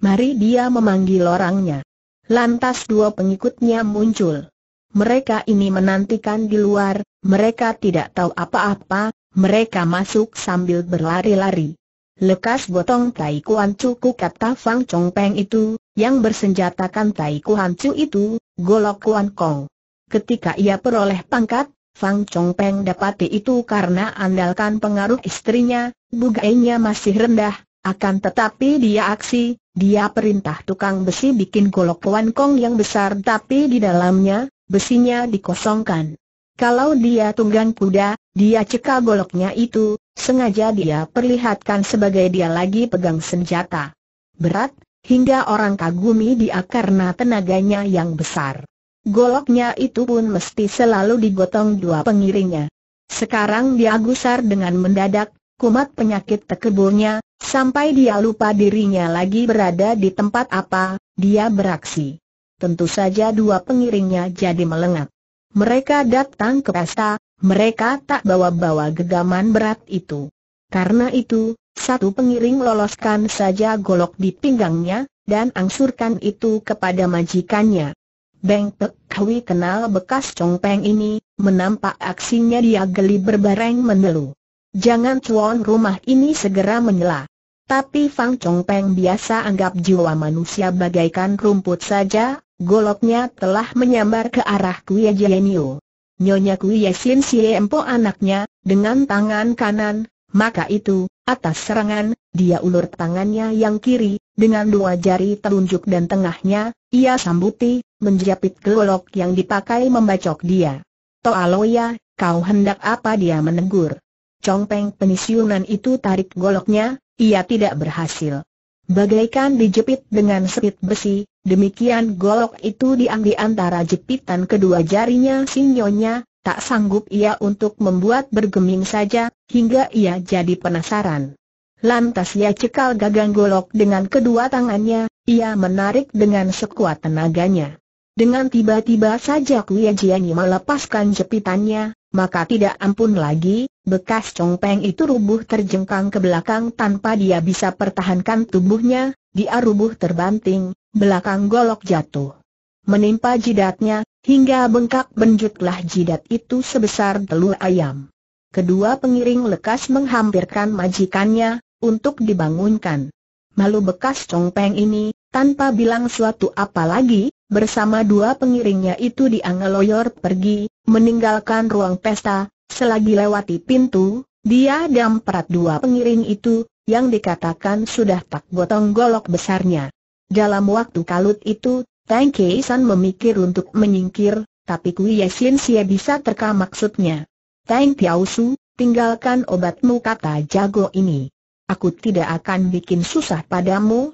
Mari dia memanggil orangnya. Lantas dua pengikutnya muncul mereka ini menantikan di luar, mereka tidak tahu apa-apa, mereka masuk sambil berlari-lari. Lekas botong Tai Kuan Chu kata Fang Chong Peng itu, yang bersenjatakan Tai Kuan Chu itu, golok Kuan Kong. Ketika ia peroleh pangkat, Fang Chong Peng dapati itu karena andalkan pengaruh istrinya, bugainya masih rendah, akan tetapi dia aksi, dia perintah tukang besi bikin golok Kuan Kong yang besar tapi di dalamnya, besinya dikosongkan. Kalau dia tunggang kuda, dia cekal goloknya itu, sengaja dia perlihatkan sebagai dia lagi pegang senjata. Berat, hingga orang kagumi dia karena tenaganya yang besar. Goloknya itu pun mesti selalu digotong dua pengiringnya. Sekarang dia gusar dengan mendadak, kumat penyakit tekeburnya, sampai dia lupa dirinya lagi berada di tempat apa, dia beraksi tentu saja dua pengiringnya jadi melengak. Mereka datang ke pesta, mereka tak bawa-bawa gegaman berat itu. Karena itu, satu pengiring loloskan saja golok di pinggangnya, dan angsurkan itu kepada majikannya. Beng Pek Kwi kenal bekas peng ini, menampak aksinya dia geli berbareng menelu. Jangan cuan rumah ini segera menyela. Tapi Fang Chong Peng biasa anggap jiwa manusia bagaikan rumput saja, Goloknya telah menyambar ke arah Kuya Jianio. Nyonya Kuya Sin Siempo anaknya, dengan tangan kanan, maka itu, atas serangan, dia ulur tangannya yang kiri, dengan dua jari telunjuk dan tengahnya, ia sambuti, menjepit golok yang dipakai membacok dia. Toa Loya, kau hendak apa dia menegur. Congpeng penisiunan itu tarik goloknya, ia tidak berhasil. Bagaikan dijepit dengan sepit besi, demikian golok itu diang di antara jepitan kedua jarinya sinyonya, tak sanggup ia untuk membuat bergeming saja, hingga ia jadi penasaran. Lantas ia cekal gagang golok dengan kedua tangannya, ia menarik dengan sekuat tenaganya. Dengan tiba-tiba saja Kuya Jiani melepaskan jepitannya, maka tidak ampun lagi, bekas congpeng itu rubuh terjengkang ke belakang tanpa dia bisa pertahankan tubuhnya, dia rubuh terbanting, belakang golok jatuh. Menimpa jidatnya, hingga bengkak benjutlah jidat itu sebesar telur ayam. Kedua pengiring lekas menghampirkan majikannya, untuk dibangunkan. Malu bekas congpeng ini, tanpa bilang suatu apa lagi, bersama dua pengiringnya itu diangeloyor pergi, meninggalkan ruang pesta, Selagi lewati pintu, dia dan perat dua pengiring itu, yang dikatakan sudah tak gotong golok besarnya. Dalam waktu kalut itu, Tang San memikir untuk menyingkir, tapi Kui Yesin Sia bisa terka maksudnya. Tang Tiao Su, tinggalkan obatmu kata jago ini. Aku tidak akan bikin susah padamu,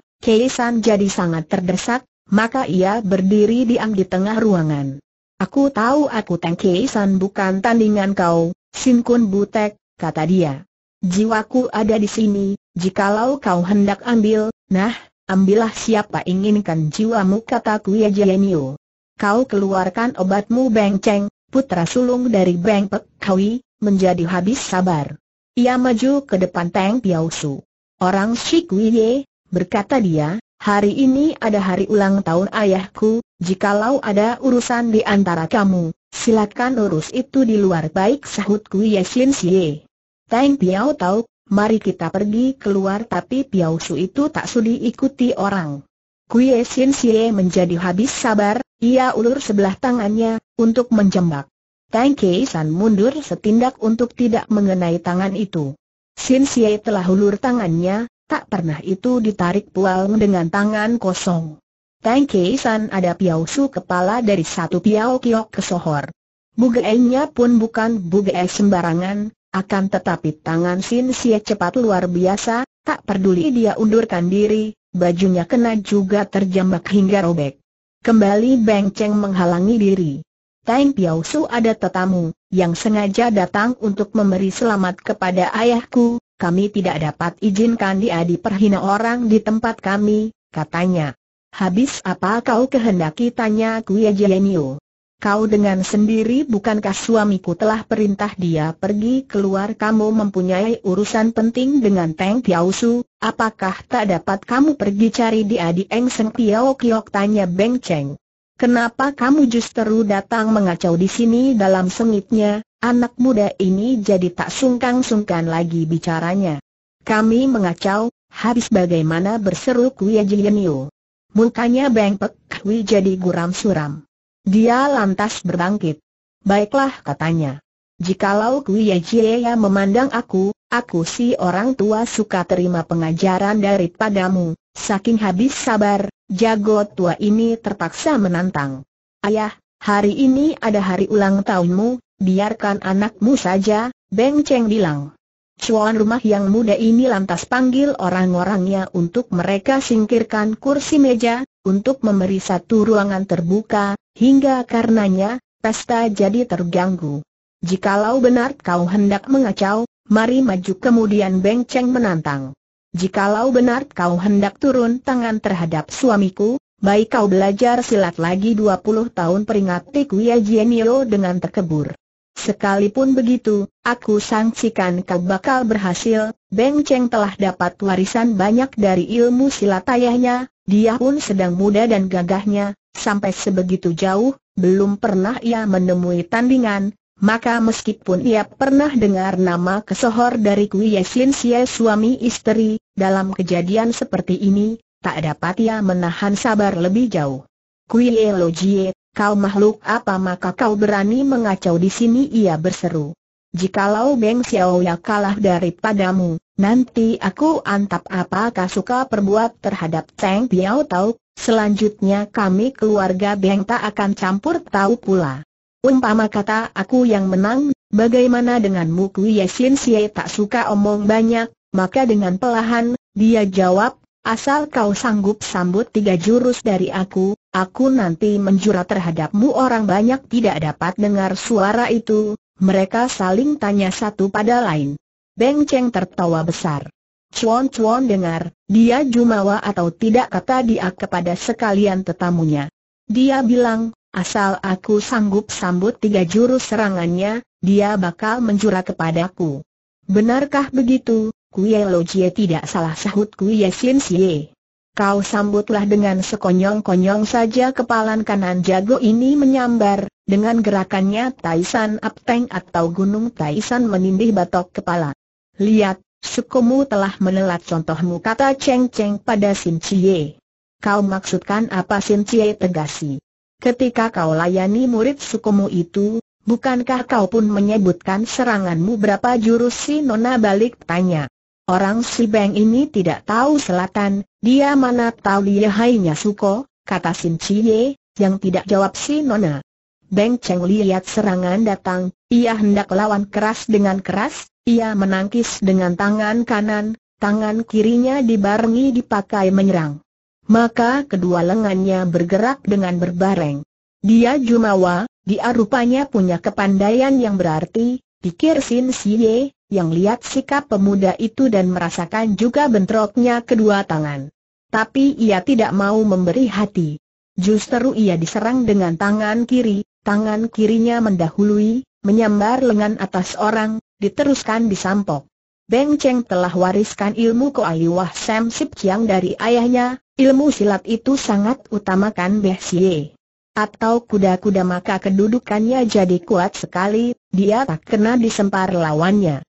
San jadi sangat terdesak, maka ia berdiri diam di tengah ruangan. Aku tahu aku Teng San bukan tandingan kau, Sin Kun Butek, kata dia. Jiwaku ada di sini, jikalau kau hendak ambil, nah, ambillah siapa inginkan jiwamu kata Kuya Jianio. Kau keluarkan obatmu Beng Cheng, putra sulung dari Beng Pek Kawi, menjadi habis sabar. Ia maju ke depan Teng Piao Su. Orang Ye, berkata dia, hari ini ada hari ulang tahun ayahku, Jikalau ada urusan di antara kamu, silakan urus itu di luar baik sahut Kui Sin Xie. Tang Piao tahu, mari kita pergi keluar tapi Piao Su itu tak sudi ikuti orang. Kui Sin Xie menjadi habis sabar, ia ulur sebelah tangannya, untuk menjembak. Tang Kei San mundur setindak untuk tidak mengenai tangan itu. Sin Xie telah ulur tangannya, tak pernah itu ditarik pulang dengan tangan kosong. Tang Kei ada Piao Su kepala dari satu Piao Kiok kesohor. Bugainya pun bukan bugai sembarangan, akan tetapi tangan Sin Sia cepat luar biasa, tak peduli dia undurkan diri, bajunya kena juga terjambak hingga robek. Kembali Beng Cheng menghalangi diri. Tang Piao Su ada tetamu, yang sengaja datang untuk memberi selamat kepada ayahku, kami tidak dapat izinkan dia diperhina orang di tempat kami, katanya. Habis apa kau kehendaki tanya Kuya Jianio? Kau dengan sendiri bukankah suamiku telah perintah dia pergi keluar kamu mempunyai urusan penting dengan Teng Tiao apakah tak dapat kamu pergi cari dia di Eng Seng Tiao Kiok tanya Beng Cheng. Kenapa kamu justru datang mengacau di sini dalam sengitnya, anak muda ini jadi tak sungkan-sungkan lagi bicaranya. Kami mengacau, habis bagaimana berseru Kuya Jianio. Mukanya bengkak, kwi jadi guram suram. Dia lantas berbangkit. Baiklah katanya. Jikalau Kuya Jieya memandang aku, aku si orang tua suka terima pengajaran daripadamu. Saking habis sabar, jago tua ini terpaksa menantang. Ayah, hari ini ada hari ulang tahunmu, biarkan anakmu saja, Beng Cheng bilang. Cuan rumah yang muda ini lantas panggil orang-orangnya untuk mereka singkirkan kursi meja, untuk memberi satu ruangan terbuka, hingga karenanya, pesta jadi terganggu. Jikalau benar kau hendak mengacau, mari maju kemudian Beng menantang. Jikalau benar kau hendak turun tangan terhadap suamiku, baik kau belajar silat lagi 20 tahun peringati Kuya Jienio dengan tekebur. Sekalipun begitu, aku sangsikan kau bakal berhasil, Beng Cheng telah dapat warisan banyak dari ilmu silat ayahnya, dia pun sedang muda dan gagahnya, sampai sebegitu jauh, belum pernah ia menemui tandingan, maka meskipun ia pernah dengar nama kesohor dari Kui Yesin Xie suami istri, dalam kejadian seperti ini, tak dapat ia menahan sabar lebih jauh. Kui Yelo Jie Kau makhluk apa maka kau berani mengacau di sini ia berseru. Jikalau Beng Xiaoya kalah daripadamu, nanti aku antap apakah suka perbuat terhadap Cheng Biao Tau, selanjutnya kami keluarga Beng tak akan campur tahu pula. Umpama kata aku yang menang, bagaimana denganmu Kui Yesin Xie tak suka omong banyak, maka dengan pelahan, dia jawab, asal kau sanggup sambut tiga jurus dari aku, Aku nanti menjura terhadapmu orang banyak tidak dapat dengar suara itu, mereka saling tanya satu pada lain. Beng Cheng tertawa besar. Cuan Cuan dengar, dia jumawa atau tidak kata dia kepada sekalian tetamunya. Dia bilang, asal aku sanggup sambut tiga jurus serangannya, dia bakal menjura kepadaku. Benarkah begitu, Kuye Lo tidak salah sahut Kuye Sin Xie. Kau sambutlah dengan sekonyong-konyong saja kepalan kanan jago ini menyambar, dengan gerakannya Taisan Apteng atau Gunung Taisan menindih batok kepala. Lihat, sukumu telah menelat contohmu kata Cheng Cheng pada Sin Chie. Kau maksudkan apa Sin Chie tegasi? Ketika kau layani murid sukumu itu, bukankah kau pun menyebutkan seranganmu berapa jurus si Nona balik tanya? Orang si Beng ini tidak tahu selatan, dia mana tahu lihainya Suko, kata Sin Cie, yang tidak jawab si Nona. Beng Cheng lihat serangan datang, ia hendak lawan keras dengan keras, ia menangkis dengan tangan kanan, tangan kirinya dibarengi dipakai menyerang. Maka kedua lengannya bergerak dengan berbareng. Dia jumawa, dia rupanya punya kepandaian yang berarti, pikir Sin Cie yang lihat sikap pemuda itu dan merasakan juga bentroknya kedua tangan. Tapi ia tidak mau memberi hati. Justru ia diserang dengan tangan kiri, tangan kirinya mendahului, menyambar lengan atas orang, diteruskan disampok. Beng Cheng telah wariskan ilmu Koayuah Sam Sip Chiang dari ayahnya, ilmu silat itu sangat utamakan Beh Xie. Atau kuda-kuda maka kedudukannya jadi kuat sekali, dia tak kena disempar lawannya.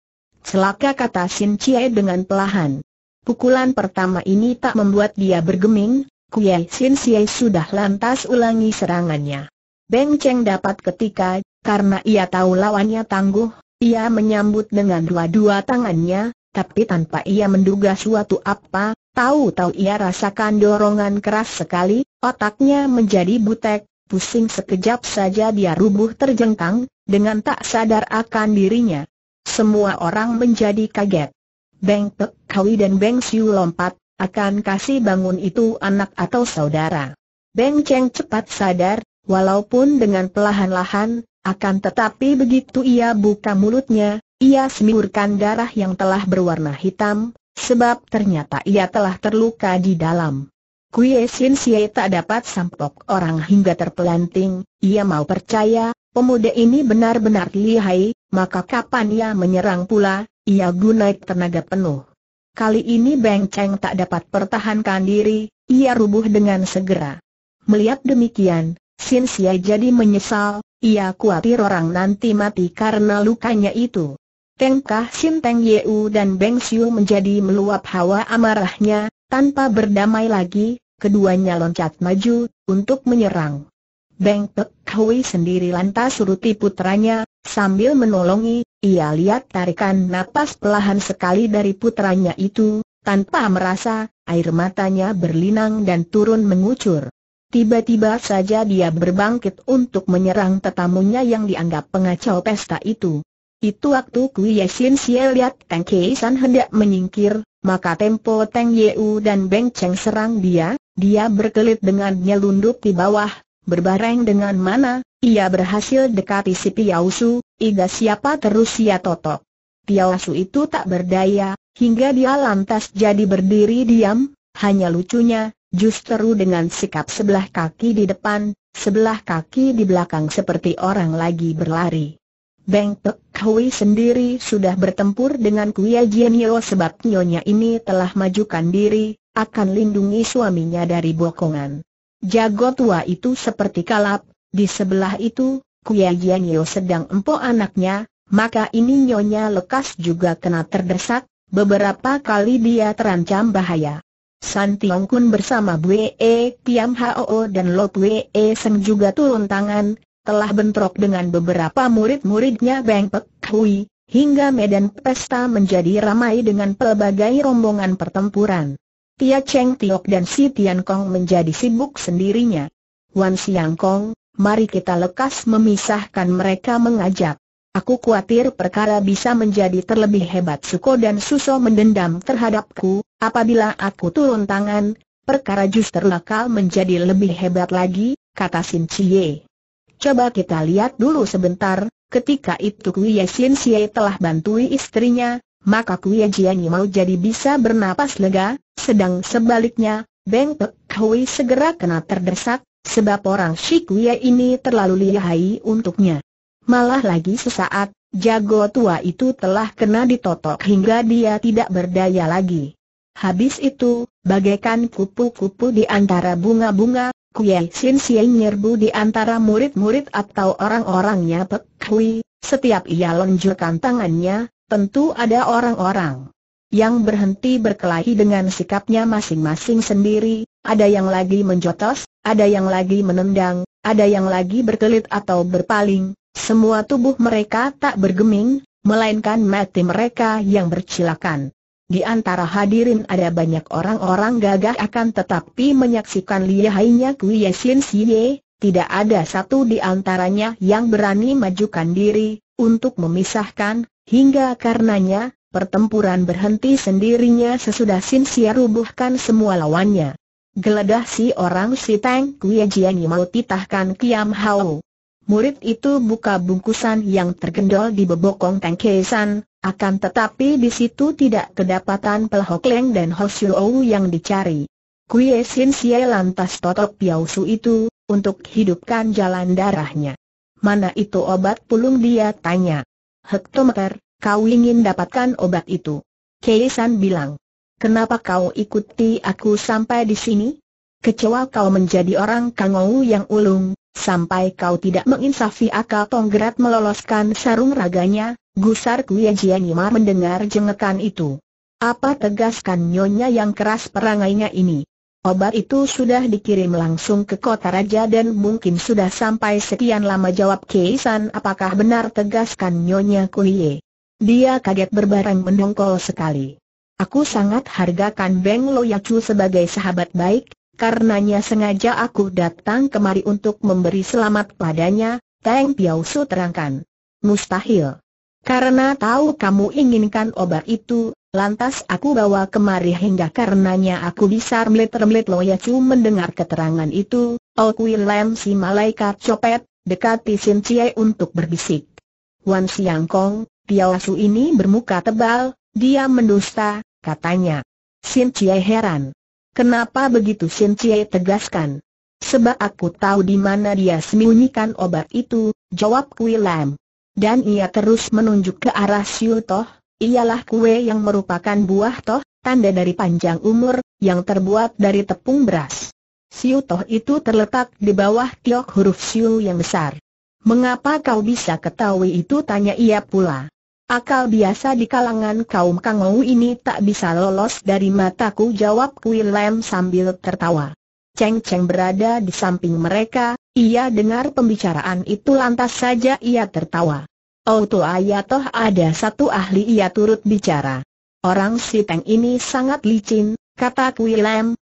Celaka kata Sin Chie dengan pelahan. Pukulan pertama ini tak membuat dia bergeming, Kue Sin Chie sudah lantas ulangi serangannya. Beng Cheng dapat ketika, karena ia tahu lawannya tangguh, ia menyambut dengan dua-dua tangannya, tapi tanpa ia menduga suatu apa, tahu-tahu ia rasakan dorongan keras sekali, otaknya menjadi butek, pusing sekejap saja dia rubuh terjengkang, dengan tak sadar akan dirinya. Semua orang menjadi kaget. Beng Pek Kawi dan Beng Siu lompat, akan kasih bangun itu anak atau saudara. Beng Cheng cepat sadar, walaupun dengan pelahan-lahan, akan tetapi begitu ia buka mulutnya, ia semiurkan darah yang telah berwarna hitam, sebab ternyata ia telah terluka di dalam. Kuye Sin Xie tak dapat sampok orang hingga terpelanting, ia mau percaya, Pemuda ini benar-benar lihai, maka kapan ia menyerang pula, ia gunai tenaga penuh. Kali ini Beng Cheng tak dapat pertahankan diri, ia rubuh dengan segera. Melihat demikian, Sin Xie jadi menyesal, ia khawatir orang nanti mati karena lukanya itu. Tengkah Kah Sin Teng Yeu dan Beng Xiu menjadi meluap hawa amarahnya, tanpa berdamai lagi, keduanya loncat maju, untuk menyerang. Beng Pek Hui sendiri lantas suruti putranya, sambil menolongi, ia lihat tarikan napas pelahan sekali dari putranya itu, tanpa merasa, air matanya berlinang dan turun mengucur. Tiba-tiba saja dia berbangkit untuk menyerang tetamunya yang dianggap pengacau pesta itu. Itu waktu Kui Yesin Xie lihat Teng Kei San hendak menyingkir, maka tempo Teng U dan Beng Cheng serang dia, dia berkelit dengan nyelundup di bawah, Berbareng dengan mana, ia berhasil dekati si Piausu, iga siapa terus ia totok. Piausu itu tak berdaya, hingga dia lantas jadi berdiri diam, hanya lucunya, justru dengan sikap sebelah kaki di depan, sebelah kaki di belakang seperti orang lagi berlari. Beng Tuk Hui sendiri sudah bertempur dengan Kuya Jianyo sebab nyonya ini telah majukan diri, akan lindungi suaminya dari bokongan. Jago tua itu seperti kalap, di sebelah itu, Kuya Gianyo sedang empuk anaknya, maka ini Nyonya Lekas juga kena terdesak, beberapa kali dia terancam bahaya. San Tiong Kun bersama Bwe e, Piam Hao dan Lop Bwe e Seng juga turun tangan, telah bentrok dengan beberapa murid-muridnya Beng Pek Hui, hingga medan pesta menjadi ramai dengan pelbagai rombongan pertempuran. Tia Cheng Tiok dan Si Tian Kong menjadi sibuk sendirinya. Wan Siang Kong, mari kita lekas memisahkan mereka mengajak. Aku khawatir perkara bisa menjadi terlebih hebat Suko dan Suso mendendam terhadapku, apabila aku turun tangan, perkara justru lekal menjadi lebih hebat lagi, kata Sin Chie. Coba kita lihat dulu sebentar, ketika itu Kuya Sin Chie telah bantui istrinya, maka Kuya Jiani mau jadi bisa bernapas lega, sedang sebaliknya, Beng Pek Hui segera kena terdesak, sebab orang Shikuya ini terlalu lihai untuknya. Malah lagi sesaat, jago tua itu telah kena ditotok hingga dia tidak berdaya lagi. Habis itu, bagaikan kupu-kupu di antara bunga-bunga, Kuya Sin Sien nyerbu di antara murid-murid atau orang-orangnya Pek Hui, setiap ia lonjurkan tangannya, tentu ada orang-orang yang berhenti berkelahi dengan sikapnya masing-masing sendiri, ada yang lagi menjotos, ada yang lagi menendang, ada yang lagi berkelit atau berpaling, semua tubuh mereka tak bergeming, melainkan mati mereka yang bercilakan. Di antara hadirin ada banyak orang-orang gagah akan tetapi menyaksikan lihainya Kui Yesin Siye, tidak ada satu di antaranya yang berani majukan diri, untuk memisahkan Hingga karenanya, pertempuran berhenti sendirinya sesudah Sin Sia rubuhkan semua lawannya. Geledah si orang si Tang Kuya Jiani mau titahkan Kiam Hao. Murid itu buka bungkusan yang tergendol di bebokong Tang Kesan, akan tetapi di situ tidak kedapatan pelok Leng dan Ho ou yang dicari. Kuye Sin Sia lantas totok Piao Su itu, untuk hidupkan jalan darahnya. Mana itu obat pulung dia tanya. Hektometer, kau ingin dapatkan obat itu. Keisan bilang. Kenapa kau ikuti aku sampai di sini? Kecewa kau menjadi orang kangau yang ulung, sampai kau tidak menginsafi akal tonggerat meloloskan sarung raganya, gusar Kuya Jianima mendengar jengekan itu. Apa tegaskan nyonya yang keras perangainya ini? Obat itu sudah dikirim langsung ke kota raja dan mungkin sudah sampai sekian lama jawab Keisan apakah benar tegaskan Nyonya Kuiye. Dia kaget berbareng mendongkol sekali. Aku sangat hargakan Beng Loyacu sebagai sahabat baik, karenanya sengaja aku datang kemari untuk memberi selamat padanya, Teng Piao Su terangkan. Mustahil. Karena tahu kamu inginkan obat itu, Lantas aku bawa kemari hingga karenanya aku bisa melit-melit Loya Chu mendengar keterangan itu, Au Kui si malaikat copet, dekati Sin Chie untuk berbisik. Wan Siang Kong, Piao Su ini bermuka tebal, dia mendusta, katanya. Sin Chie heran. Kenapa begitu Sin Chie tegaskan? Sebab aku tahu di mana dia sembunyikan obat itu, jawab Kui Lam. Dan ia terus menunjuk ke arah Siu Toh, ialah kue yang merupakan buah toh, tanda dari panjang umur, yang terbuat dari tepung beras. Siu toh itu terletak di bawah tiok huruf siu yang besar. Mengapa kau bisa ketahui itu tanya ia pula. Akal biasa di kalangan kaum kangau ini tak bisa lolos dari mataku jawab Kui lem sambil tertawa. Cheng Cheng berada di samping mereka, ia dengar pembicaraan itu lantas saja ia tertawa. Oh Auto Ayatoh ada satu ahli ia turut bicara. Orang si Teng ini sangat licin, kata Kui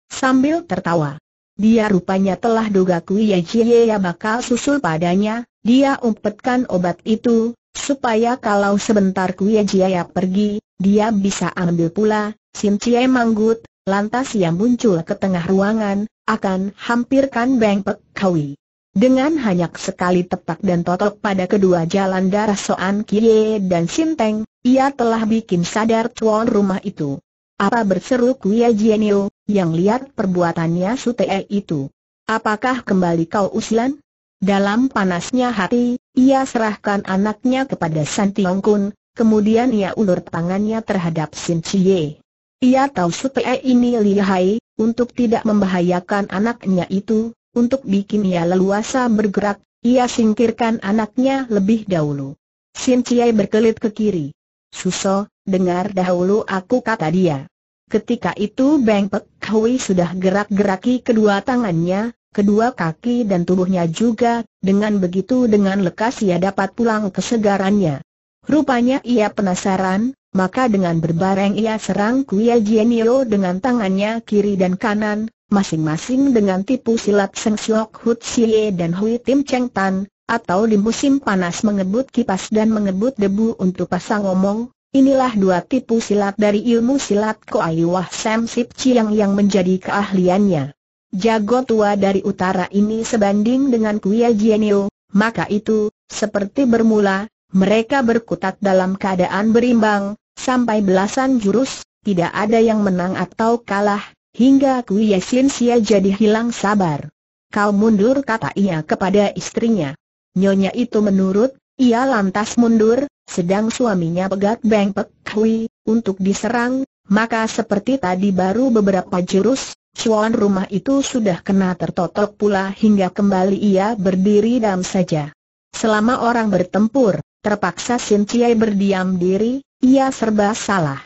sambil tertawa. Dia rupanya telah duga Kui Ye ya bakal susul padanya, dia umpetkan obat itu, supaya kalau sebentar Kui Ye ya pergi, dia bisa ambil pula, Sim Cie manggut, lantas ia muncul ke tengah ruangan, akan hampirkan Beng Pek Kawi. Dengan hanya sekali tepak dan totok pada kedua jalan darah Soan Kie dan Sinteng, ia telah bikin sadar tuan rumah itu. Apa berseru Kuya Jienio, yang lihat perbuatannya Sute e itu. Apakah kembali kau usilan? Dalam panasnya hati, ia serahkan anaknya kepada Tiong Kun, kemudian ia ulur tangannya terhadap Sin Chie. Ia tahu Sute e ini lihai, untuk tidak membahayakan anaknya itu, untuk bikin ia leluasa bergerak, ia singkirkan anaknya lebih dahulu. Sin Ciai berkelit ke kiri. Suso, dengar dahulu aku kata dia. Ketika itu Beng Pek Hui sudah gerak-geraki kedua tangannya, kedua kaki dan tubuhnya juga, dengan begitu dengan lekas ia dapat pulang kesegarannya. Rupanya ia penasaran, maka dengan berbareng ia serang Kuya Jienio dengan tangannya kiri dan kanan, masing-masing dengan tipu silat Seng Siok Hut Sie dan Hui Tim Cheng Tan, atau di musim panas mengebut kipas dan mengebut debu untuk pasang omong, inilah dua tipu silat dari ilmu silat Koai Wah Sam Sip Chiang yang menjadi keahliannya. Jago tua dari utara ini sebanding dengan Kuya Jienio, maka itu, seperti bermula, mereka berkutat dalam keadaan berimbang, sampai belasan jurus, tidak ada yang menang atau kalah, hingga Kui Yesin Sia jadi hilang sabar. Kau mundur kata ia kepada istrinya. Nyonya itu menurut, ia lantas mundur, sedang suaminya pegat Beng Pek Kui, untuk diserang, maka seperti tadi baru beberapa jurus, cuan rumah itu sudah kena tertotok pula hingga kembali ia berdiri dam saja. Selama orang bertempur, terpaksa Sin Ciai berdiam diri, ia serba salah.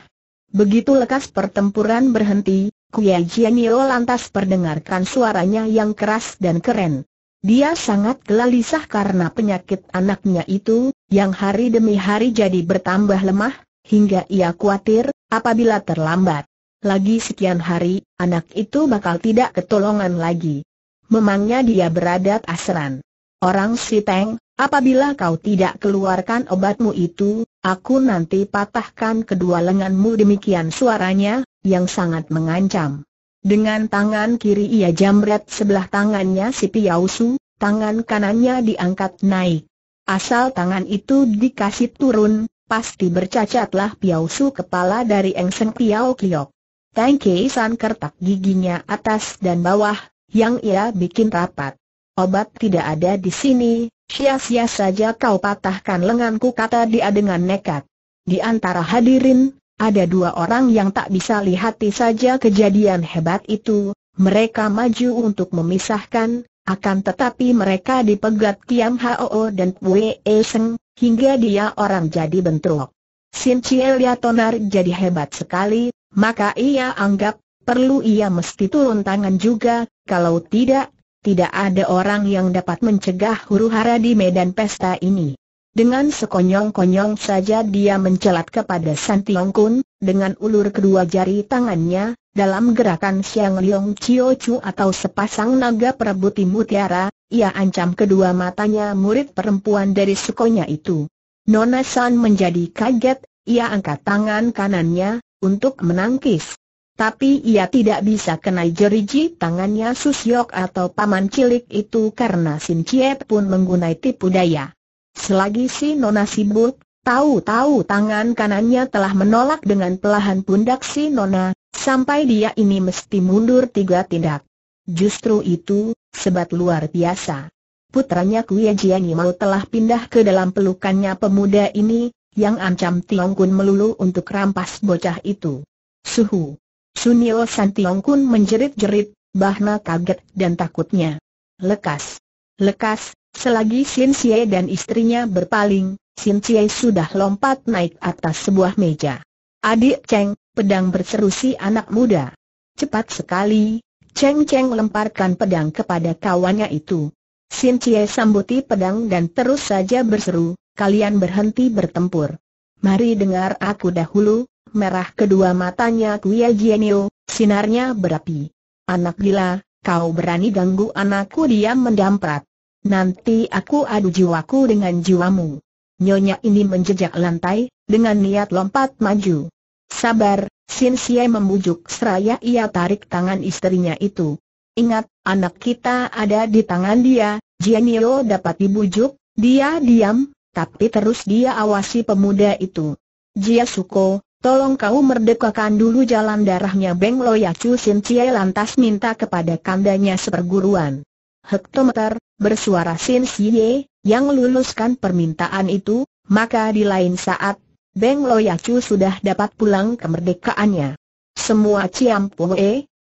Begitu lekas pertempuran berhenti, Kuya Jianio lantas perdengarkan suaranya yang keras dan keren. Dia sangat gelisah karena penyakit anaknya itu, yang hari demi hari jadi bertambah lemah, hingga ia khawatir, apabila terlambat. Lagi sekian hari, anak itu bakal tidak ketolongan lagi. Memangnya dia beradat asran. Orang Siteng, apabila kau tidak keluarkan obatmu itu, aku nanti patahkan kedua lenganmu demikian suaranya, yang sangat mengancam. Dengan tangan kiri ia jamret sebelah tangannya si Piausu, tangan kanannya diangkat naik. Asal tangan itu dikasih turun, pasti bercacatlah Piausu kepala dari Eng Seng Piao Kiok. Tang San kertak giginya atas dan bawah, yang ia bikin rapat. Obat tidak ada di sini, sia-sia saja kau patahkan lenganku kata dia dengan nekat. Di antara hadirin, ada dua orang yang tak bisa lihati saja kejadian hebat itu, mereka maju untuk memisahkan, akan tetapi mereka dipegat Kiam Hao dan Wei e Seng, hingga dia orang jadi bentrok. Sin Chie Tonar jadi hebat sekali, maka ia anggap, perlu ia mesti turun tangan juga, kalau tidak, tidak ada orang yang dapat mencegah huru hara di medan pesta ini. Dengan sekonyong-konyong saja dia mencelat kepada San Tiong Kun, dengan ulur kedua jari tangannya, dalam gerakan Siang Liong Chio Chu atau sepasang naga perebut mutiara, ia ancam kedua matanya murid perempuan dari sukonya itu. Nona San menjadi kaget, ia angkat tangan kanannya, untuk menangkis. Tapi ia tidak bisa kenai jeriji tangannya Susyok atau paman cilik itu karena Sin Chiet pun menggunai tipu daya. Selagi si Nona sibuk, tahu-tahu tangan kanannya telah menolak dengan pelahan pundak si Nona, sampai dia ini mesti mundur tiga tindak. Justru itu, sebat luar biasa. Putranya Kuya Jiani mau telah pindah ke dalam pelukannya pemuda ini, yang ancam Tiong Kun melulu untuk rampas bocah itu. Suhu. Sunil San Tiong Kun menjerit-jerit, bahna kaget dan takutnya. Lekas. Lekas, Selagi Sin Xie dan istrinya berpaling, Sin Xie sudah lompat naik atas sebuah meja. Adik Cheng, pedang berseru si anak muda. Cepat sekali, Cheng Cheng lemparkan pedang kepada kawannya itu. Sin Xie sambuti pedang dan terus saja berseru, kalian berhenti bertempur. Mari dengar aku dahulu, merah kedua matanya Kuya Jienio, sinarnya berapi. Anak gila, kau berani ganggu anakku dia mendamprat nanti aku adu jiwaku dengan jiwamu. Nyonya ini menjejak lantai, dengan niat lompat maju. Sabar, Sin Xie membujuk seraya ia tarik tangan istrinya itu. Ingat, anak kita ada di tangan dia, Jianio dapat dibujuk, dia diam, tapi terus dia awasi pemuda itu. Jia Suko, tolong kau merdekakan dulu jalan darahnya Beng Loyacu Sin Sia lantas minta kepada kandanya seperguruan. Hektometer, bersuara Sin Xie, yang luluskan permintaan itu, maka di lain saat, Beng Loyacu sudah dapat pulang kemerdekaannya. Semua Ciam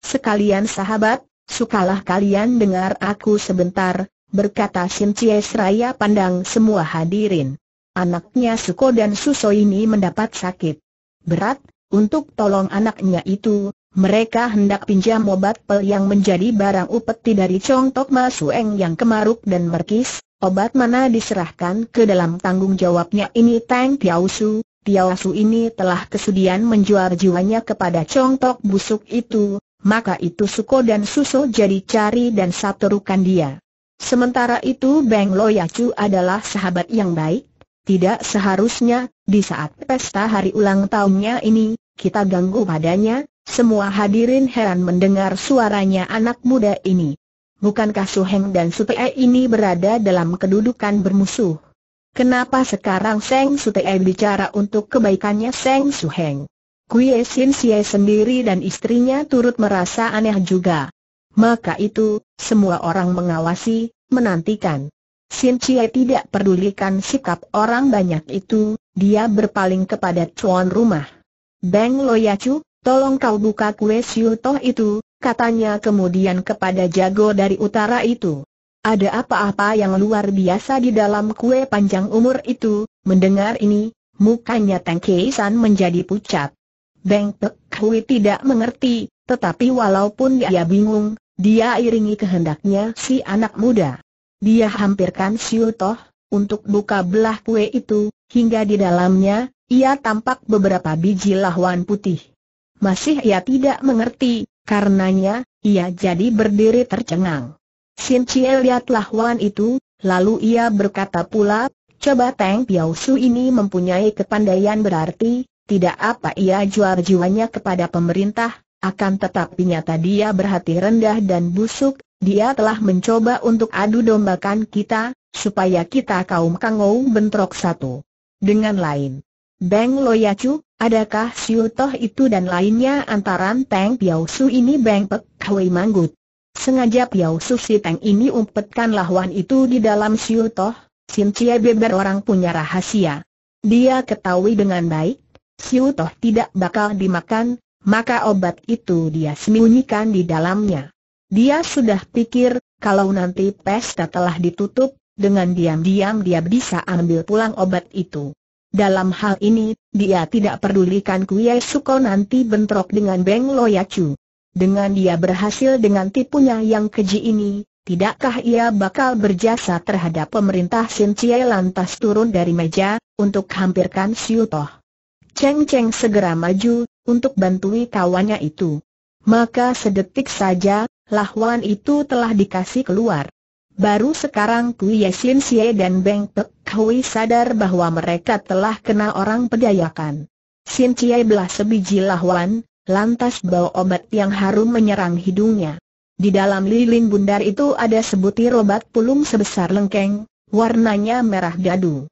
sekalian sahabat, sukalah kalian dengar aku sebentar, berkata Sin Cie seraya pandang semua hadirin. Anaknya Suko dan Suso ini mendapat sakit berat, untuk tolong anaknya itu, mereka hendak pinjam obat pel yang menjadi barang upeti dari Chong Tok Ma Sueng yang kemaruk dan merkis, obat mana diserahkan ke dalam tanggung jawabnya ini Tang Tiao Su. Tiao Su ini telah kesudian menjual jiwanya kepada Chong Tok busuk itu, maka itu Suko dan Suso jadi cari dan saterukan dia. Sementara itu Beng Loyacu adalah sahabat yang baik, tidak seharusnya, di saat pesta hari ulang tahunnya ini, kita ganggu padanya, semua hadirin heran mendengar suaranya anak muda ini. Bukankah Su Heng dan Su Tee ini berada dalam kedudukan bermusuh? Kenapa sekarang Seng Su Tee bicara untuk kebaikannya Seng Su Heng? Kuye Sin sendiri dan istrinya turut merasa aneh juga. Maka itu, semua orang mengawasi, menantikan. Sin Xie tidak pedulikan sikap orang banyak itu, dia berpaling kepada tuan rumah. Beng Loyacu, tolong kau buka kue siu itu, katanya kemudian kepada jago dari utara itu. Ada apa-apa yang luar biasa di dalam kue panjang umur itu, mendengar ini, mukanya Teng San menjadi pucat. Beng Pek Hui tidak mengerti, tetapi walaupun dia bingung, dia iringi kehendaknya si anak muda. Dia hampirkan Siu untuk buka belah kue itu, hingga di dalamnya, ia tampak beberapa biji lahuan putih. Masih ia tidak mengerti, karenanya, ia jadi berdiri tercengang. Sin Chie lihatlah Wan itu, lalu ia berkata pula, coba Teng Piao Su ini mempunyai kepandaian berarti, tidak apa ia jual jiwanya kepada pemerintah, akan tetapi nyata dia berhati rendah dan busuk, dia telah mencoba untuk adu dombakan kita, supaya kita kaum kangou bentrok satu dengan lain. Beng Loyacu, Adakah Siu Toh itu dan lainnya antara Teng Piao Su ini Beng Pek Hui Manggut? Sengaja Piao Su si Teng ini umpetkan lawan itu di dalam Siu Toh, Sin Cie Beber orang punya rahasia. Dia ketahui dengan baik, Siu Toh tidak bakal dimakan, maka obat itu dia sembunyikan di dalamnya. Dia sudah pikir, kalau nanti pesta telah ditutup, dengan diam-diam dia bisa ambil pulang obat itu. Dalam hal ini, dia tidak pedulikan Kuye Suko nanti bentrok dengan Beng Loyacu. Dengan dia berhasil dengan tipunya yang keji ini, tidakkah ia bakal berjasa terhadap pemerintah Sin Chie lantas turun dari meja, untuk hampirkan Siu Toh. Cheng Cheng segera maju, untuk bantui kawannya itu. Maka sedetik saja, lahuan itu telah dikasih keluar. Baru sekarang Ku Yesin Sye dan Beng Pek Hui sadar bahwa mereka telah kena orang pedayakan. Sin Chie belah sebiji lawan, lantas bau obat yang harum menyerang hidungnya. Di dalam lilin bundar itu ada sebutir obat pulung sebesar lengkeng, warnanya merah dadu.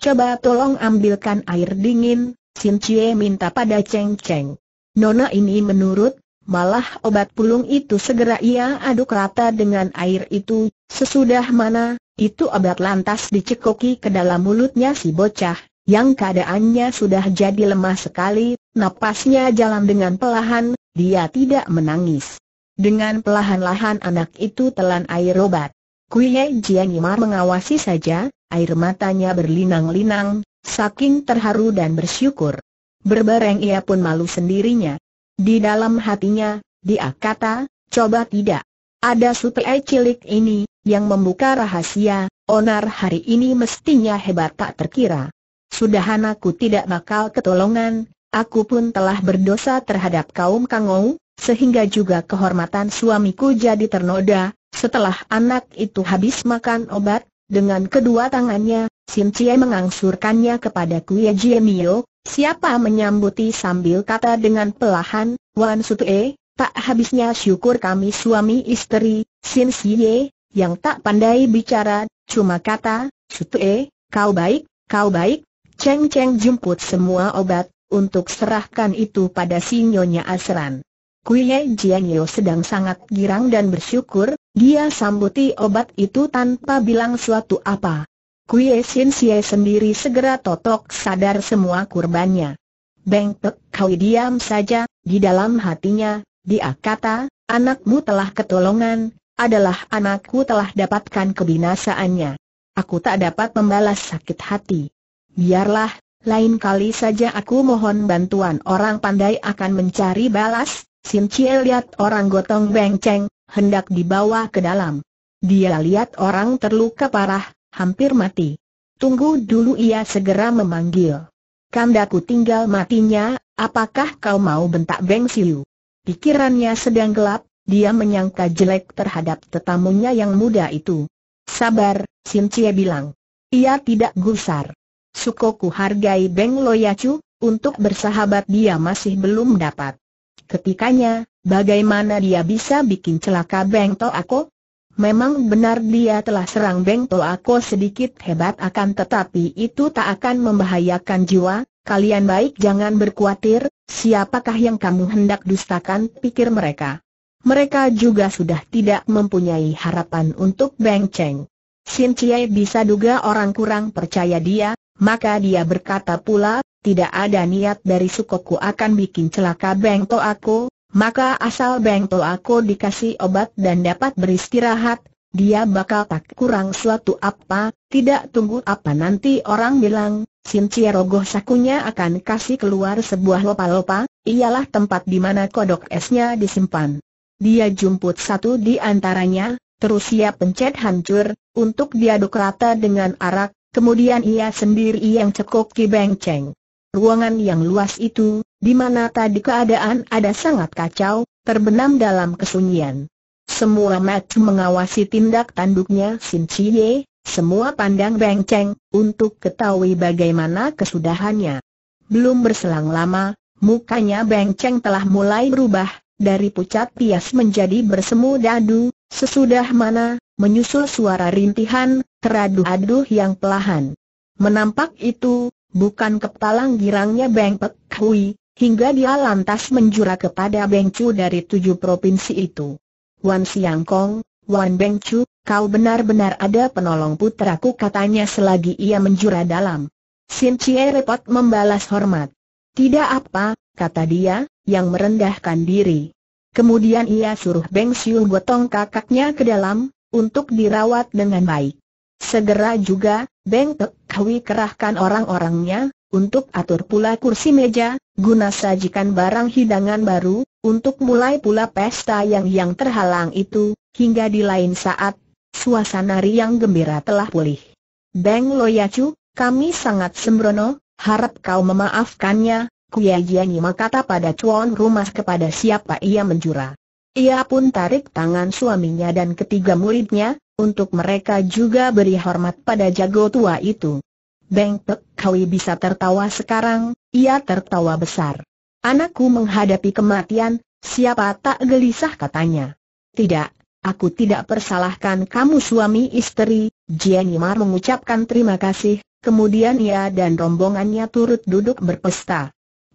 Coba tolong ambilkan air dingin, Sin Chie minta pada Cheng Cheng. Nona ini menurut Malah obat pulung itu segera ia aduk rata dengan air itu, sesudah mana, itu obat lantas dicekoki ke dalam mulutnya si bocah, yang keadaannya sudah jadi lemah sekali, napasnya jalan dengan pelahan, dia tidak menangis. Dengan pelahan-lahan anak itu telan air obat. Kuye Jianimar mengawasi saja, air matanya berlinang-linang, saking terharu dan bersyukur. Berbareng ia pun malu sendirinya, di dalam hatinya, dia kata, coba tidak. Ada sutai cilik ini, yang membuka rahasia, onar hari ini mestinya hebat tak terkira. Sudahan aku tidak bakal ketolongan, aku pun telah berdosa terhadap kaum Kangou, sehingga juga kehormatan suamiku jadi ternoda, setelah anak itu habis makan obat, dengan kedua tangannya, Sin Cie mengangsurkannya kepada Kuya Jie Mio, siapa menyambuti sambil kata dengan pelahan, Wan Sutue, tak habisnya syukur kami suami istri, Sin Cie, yang tak pandai bicara, cuma kata, Sutue, kau baik, kau baik, Cheng Cheng jemput semua obat, untuk serahkan itu pada si Nyonya Asran. Jie Jianyo sedang sangat girang dan bersyukur, dia sambuti obat itu tanpa bilang suatu apa. Kuei Sin sendiri segera totok sadar semua kurbannya. Beng Pek Kau diam saja, di dalam hatinya, dia kata, anakmu telah ketolongan, adalah anakku telah dapatkan kebinasaannya. Aku tak dapat membalas sakit hati. Biarlah, lain kali saja aku mohon bantuan orang pandai akan mencari balas, Sin Chie lihat orang gotong bengceng, hendak dibawa ke dalam. Dia lihat orang terluka parah, hampir mati. Tunggu dulu ia segera memanggil. Kandaku tinggal matinya, apakah kau mau bentak Beng Siu? Pikirannya sedang gelap, dia menyangka jelek terhadap tetamunya yang muda itu. Sabar, Sin Cie bilang. Ia tidak gusar. Sukoku hargai Beng Loyacu, untuk bersahabat dia masih belum dapat. Ketikanya, bagaimana dia bisa bikin celaka Beng Toako? Memang benar dia telah serang Beng Aku sedikit hebat akan tetapi itu tak akan membahayakan jiwa, kalian baik jangan berkhawatir, siapakah yang kamu hendak dustakan pikir mereka. Mereka juga sudah tidak mempunyai harapan untuk Beng Cheng. Sin Chie bisa duga orang kurang percaya dia, maka dia berkata pula, tidak ada niat dari sukoku akan bikin celaka Beng Aku maka asal Beng aku dikasih obat dan dapat beristirahat, dia bakal tak kurang suatu apa, tidak tunggu apa nanti orang bilang, Sinci rogoh sakunya akan kasih keluar sebuah lopa-lopa, ialah tempat di mana kodok esnya disimpan. Dia jumput satu di antaranya, terus ia pencet hancur, untuk diaduk rata dengan arak, kemudian ia sendiri yang cekok ki Ceng. Ruangan yang luas itu, di mana tadi keadaan ada sangat kacau, terbenam dalam kesunyian. Semua mata mengawasi tindak tanduknya Sin Chie, semua pandang Beng Cheng, untuk ketahui bagaimana kesudahannya. Belum berselang lama, mukanya Beng Cheng telah mulai berubah, dari pucat pias menjadi bersemu dadu, sesudah mana, menyusul suara rintihan, teraduh-aduh yang pelahan. Menampak itu, bukan kepalang girangnya Beng Pek Hui, hingga dia lantas menjura kepada Beng Chu dari tujuh provinsi itu. Wan Siang Kong, Wan Beng Chu, kau benar-benar ada penolong putraku katanya selagi ia menjura dalam. Sin Chie repot membalas hormat. Tidak apa, kata dia, yang merendahkan diri. Kemudian ia suruh Beng Xiu gotong kakaknya ke dalam, untuk dirawat dengan baik. Segera juga, Beng Tek Kwi kerahkan orang-orangnya, untuk atur pula kursi meja, guna sajikan barang hidangan baru, untuk mulai pula pesta yang yang terhalang itu, hingga di lain saat, suasana riang gembira telah pulih. Beng Loyacu, kami sangat sembrono, harap kau memaafkannya, Kuya Yima kata pada cuan rumah kepada siapa ia menjura. Ia pun tarik tangan suaminya dan ketiga muridnya, untuk mereka juga beri hormat pada jago tua itu. Beng Pek Kawi bisa tertawa sekarang, ia tertawa besar. Anakku menghadapi kematian, siapa tak gelisah katanya. Tidak, Aku tidak persalahkan kamu suami istri, Jenny Yimar mengucapkan terima kasih, kemudian ia dan rombongannya turut duduk berpesta.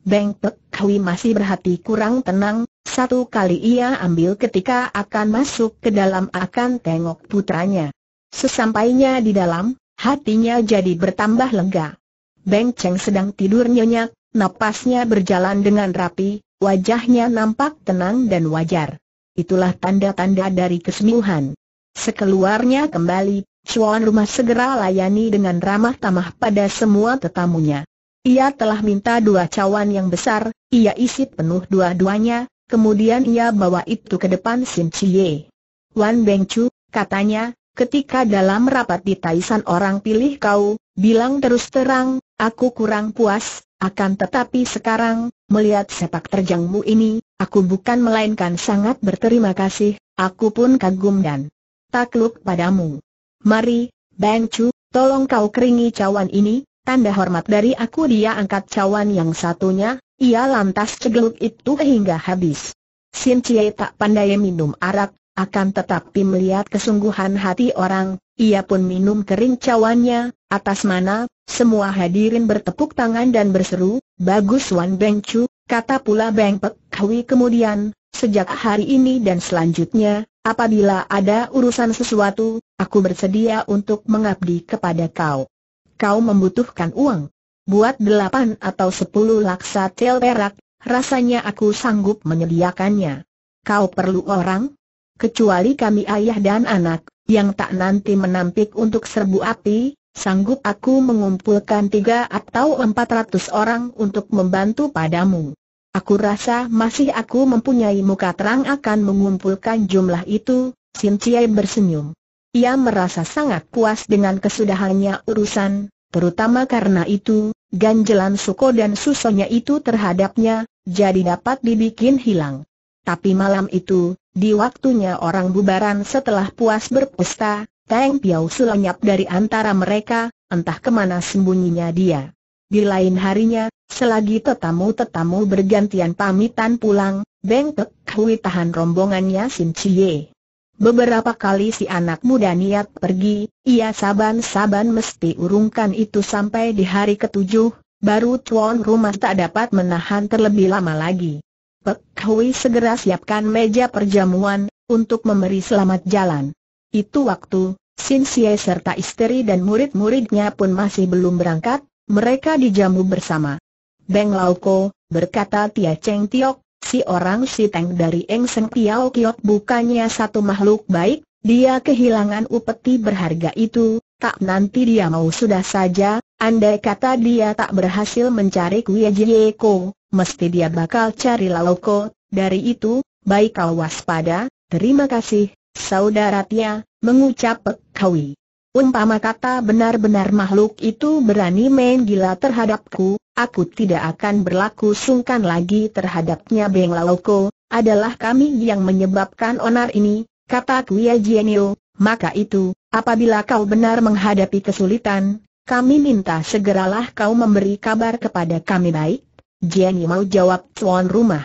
Beng Pek Kwi masih berhati kurang tenang, satu kali ia ambil ketika akan masuk ke dalam akan tengok putranya. Sesampainya di dalam, hatinya jadi bertambah lega. Beng Cheng sedang tidur nyenyak, napasnya berjalan dengan rapi, wajahnya nampak tenang dan wajar. Itulah tanda-tanda dari kesembuhan. Sekeluarnya kembali, Chuan rumah segera layani dengan ramah tamah pada semua tetamunya. Ia telah minta dua cawan yang besar, ia isi penuh dua-duanya, kemudian ia bawa itu ke depan Sim Chie. Wan Beng Chu, katanya, ketika dalam rapat di Taisan orang pilih kau, bilang terus terang, Aku kurang puas, akan tetapi sekarang, melihat sepak terjangmu ini, aku bukan melainkan sangat berterima kasih, aku pun kagum dan takluk padamu. Mari, Bang Chu, tolong kau keringi cawan ini, tanda hormat dari aku dia angkat cawan yang satunya, ia lantas cegeluk itu hingga habis. Sin Chie tak pandai minum arak, akan tetapi melihat kesungguhan hati orang, ia pun minum kering cawannya, atas mana, semua hadirin bertepuk tangan dan berseru, Bagus Wan Beng Chu, kata pula Beng Pek Kwi kemudian, sejak hari ini dan selanjutnya, apabila ada urusan sesuatu, aku bersedia untuk mengabdi kepada kau. Kau membutuhkan uang. Buat delapan atau sepuluh laksa tel perak, rasanya aku sanggup menyediakannya. Kau perlu orang? Kecuali kami ayah dan anak, yang tak nanti menampik untuk serbu api, sanggup aku mengumpulkan tiga atau empat ratus orang untuk membantu padamu. Aku rasa masih aku mempunyai muka terang akan mengumpulkan jumlah itu, Sin Ciai bersenyum. Ia merasa sangat puas dengan kesudahannya urusan, terutama karena itu, ganjelan Suko dan Susonya itu terhadapnya, jadi dapat dibikin hilang. Tapi malam itu, di waktunya orang bubaran setelah puas berpesta, Teng Piau sulanyap dari antara mereka, entah kemana sembunyinya dia. Di lain harinya, selagi tetamu-tetamu bergantian pamitan pulang, Beng Tek Hui tahan rombongannya Sin Chie. Beberapa kali si anak muda niat pergi, ia saban-saban mesti urungkan itu sampai di hari ketujuh, baru tuan rumah tak dapat menahan terlebih lama lagi. Pek Hui segera siapkan meja perjamuan, untuk memberi selamat jalan. Itu waktu, Sin Xie serta istri dan murid-muridnya pun masih belum berangkat, mereka dijamu bersama. Beng Lau Ko berkata Tia Cheng Tiok, si orang si Teng dari Eng Seng Tiao Kiok bukannya satu makhluk baik, dia kehilangan upeti berharga itu, tak nanti dia mau sudah saja, andai kata dia tak berhasil mencari Kuya Ko mesti dia bakal cari Lauko, dari itu, baik kau waspada, terima kasih, saudara Tia, mengucap Pek Kawi. Umpama kata benar-benar makhluk itu berani main gila terhadapku, aku tidak akan berlaku sungkan lagi terhadapnya Beng Lauko, adalah kami yang menyebabkan onar ini, kata Kuya Jienio, maka itu, apabila kau benar menghadapi kesulitan, kami minta segeralah kau memberi kabar kepada kami baik, Jenny mau jawab tuan rumah.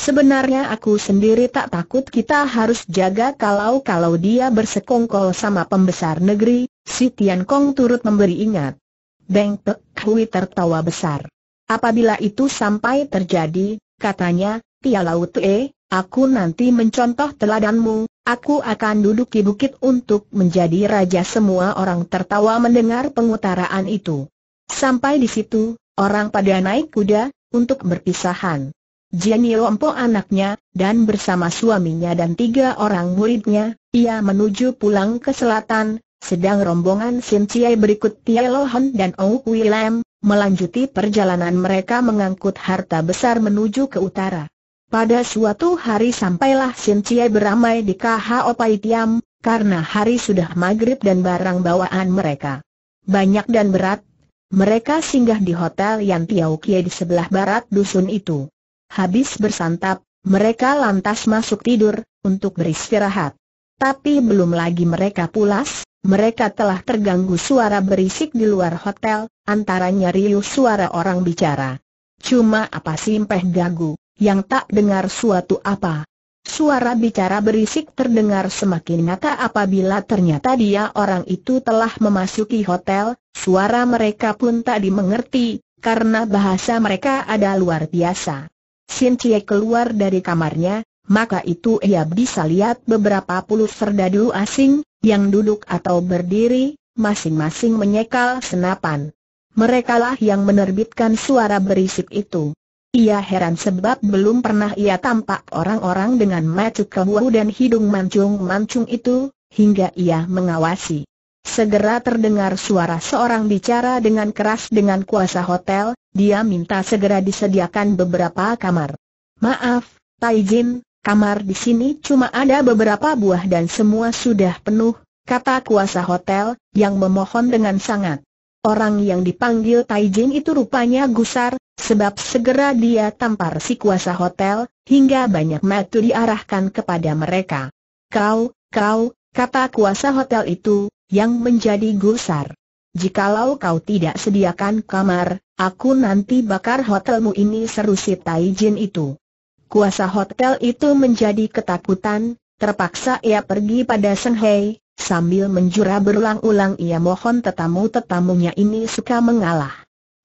Sebenarnya aku sendiri tak takut kita harus jaga kalau-kalau dia bersekongkol sama pembesar negeri, si Tian Kong turut memberi ingat. Beng Pek Hui tertawa besar. Apabila itu sampai terjadi, katanya, Tia Laut E, aku nanti mencontoh teladanmu, aku akan duduk di bukit untuk menjadi raja semua orang tertawa mendengar pengutaraan itu. Sampai di situ, orang pada naik kuda, untuk berpisahan. Jenio Empo anaknya, dan bersama suaminya dan tiga orang muridnya, ia menuju pulang ke selatan, sedang rombongan Sin Chiai berikut Tia Lohan dan Ong Kui Lam, melanjuti perjalanan mereka mengangkut harta besar menuju ke utara. Pada suatu hari sampailah Sin Chiai beramai di KHO Pai Tiam, karena hari sudah maghrib dan barang bawaan mereka banyak dan berat, mereka singgah di hotel Yan Tiau Kie di sebelah barat dusun itu. Habis bersantap, mereka lantas masuk tidur, untuk beristirahat. Tapi belum lagi mereka pulas, mereka telah terganggu suara berisik di luar hotel, antaranya riuh suara orang bicara. Cuma apa sih simpeh gagu, yang tak dengar suatu apa. Suara bicara berisik terdengar semakin nyata apabila ternyata dia orang itu telah memasuki hotel, suara mereka pun tak dimengerti, karena bahasa mereka ada luar biasa. Sin Cie keluar dari kamarnya, maka itu ia bisa lihat beberapa puluh serdadu asing, yang duduk atau berdiri, masing-masing menyekal senapan. Merekalah yang menerbitkan suara berisik itu. Ia heran sebab belum pernah ia tampak orang-orang dengan macu kebuah dan hidung mancung-mancung itu, hingga ia mengawasi. Segera terdengar suara seorang bicara dengan keras dengan kuasa hotel, dia minta segera disediakan beberapa kamar. Maaf, Taijin, kamar di sini cuma ada beberapa buah dan semua sudah penuh, kata kuasa hotel, yang memohon dengan sangat. Orang yang dipanggil Taijin itu rupanya gusar, Sebab segera dia tampar si kuasa hotel, hingga banyak mata diarahkan kepada mereka. Kau, kau, kata kuasa hotel itu, yang menjadi gusar. Jikalau kau tidak sediakan kamar, aku nanti bakar hotelmu ini seru si Taijin itu. Kuasa hotel itu menjadi ketakutan, terpaksa ia pergi pada Seng Hei, sambil menjura berulang-ulang ia mohon tetamu-tetamunya ini suka mengalah.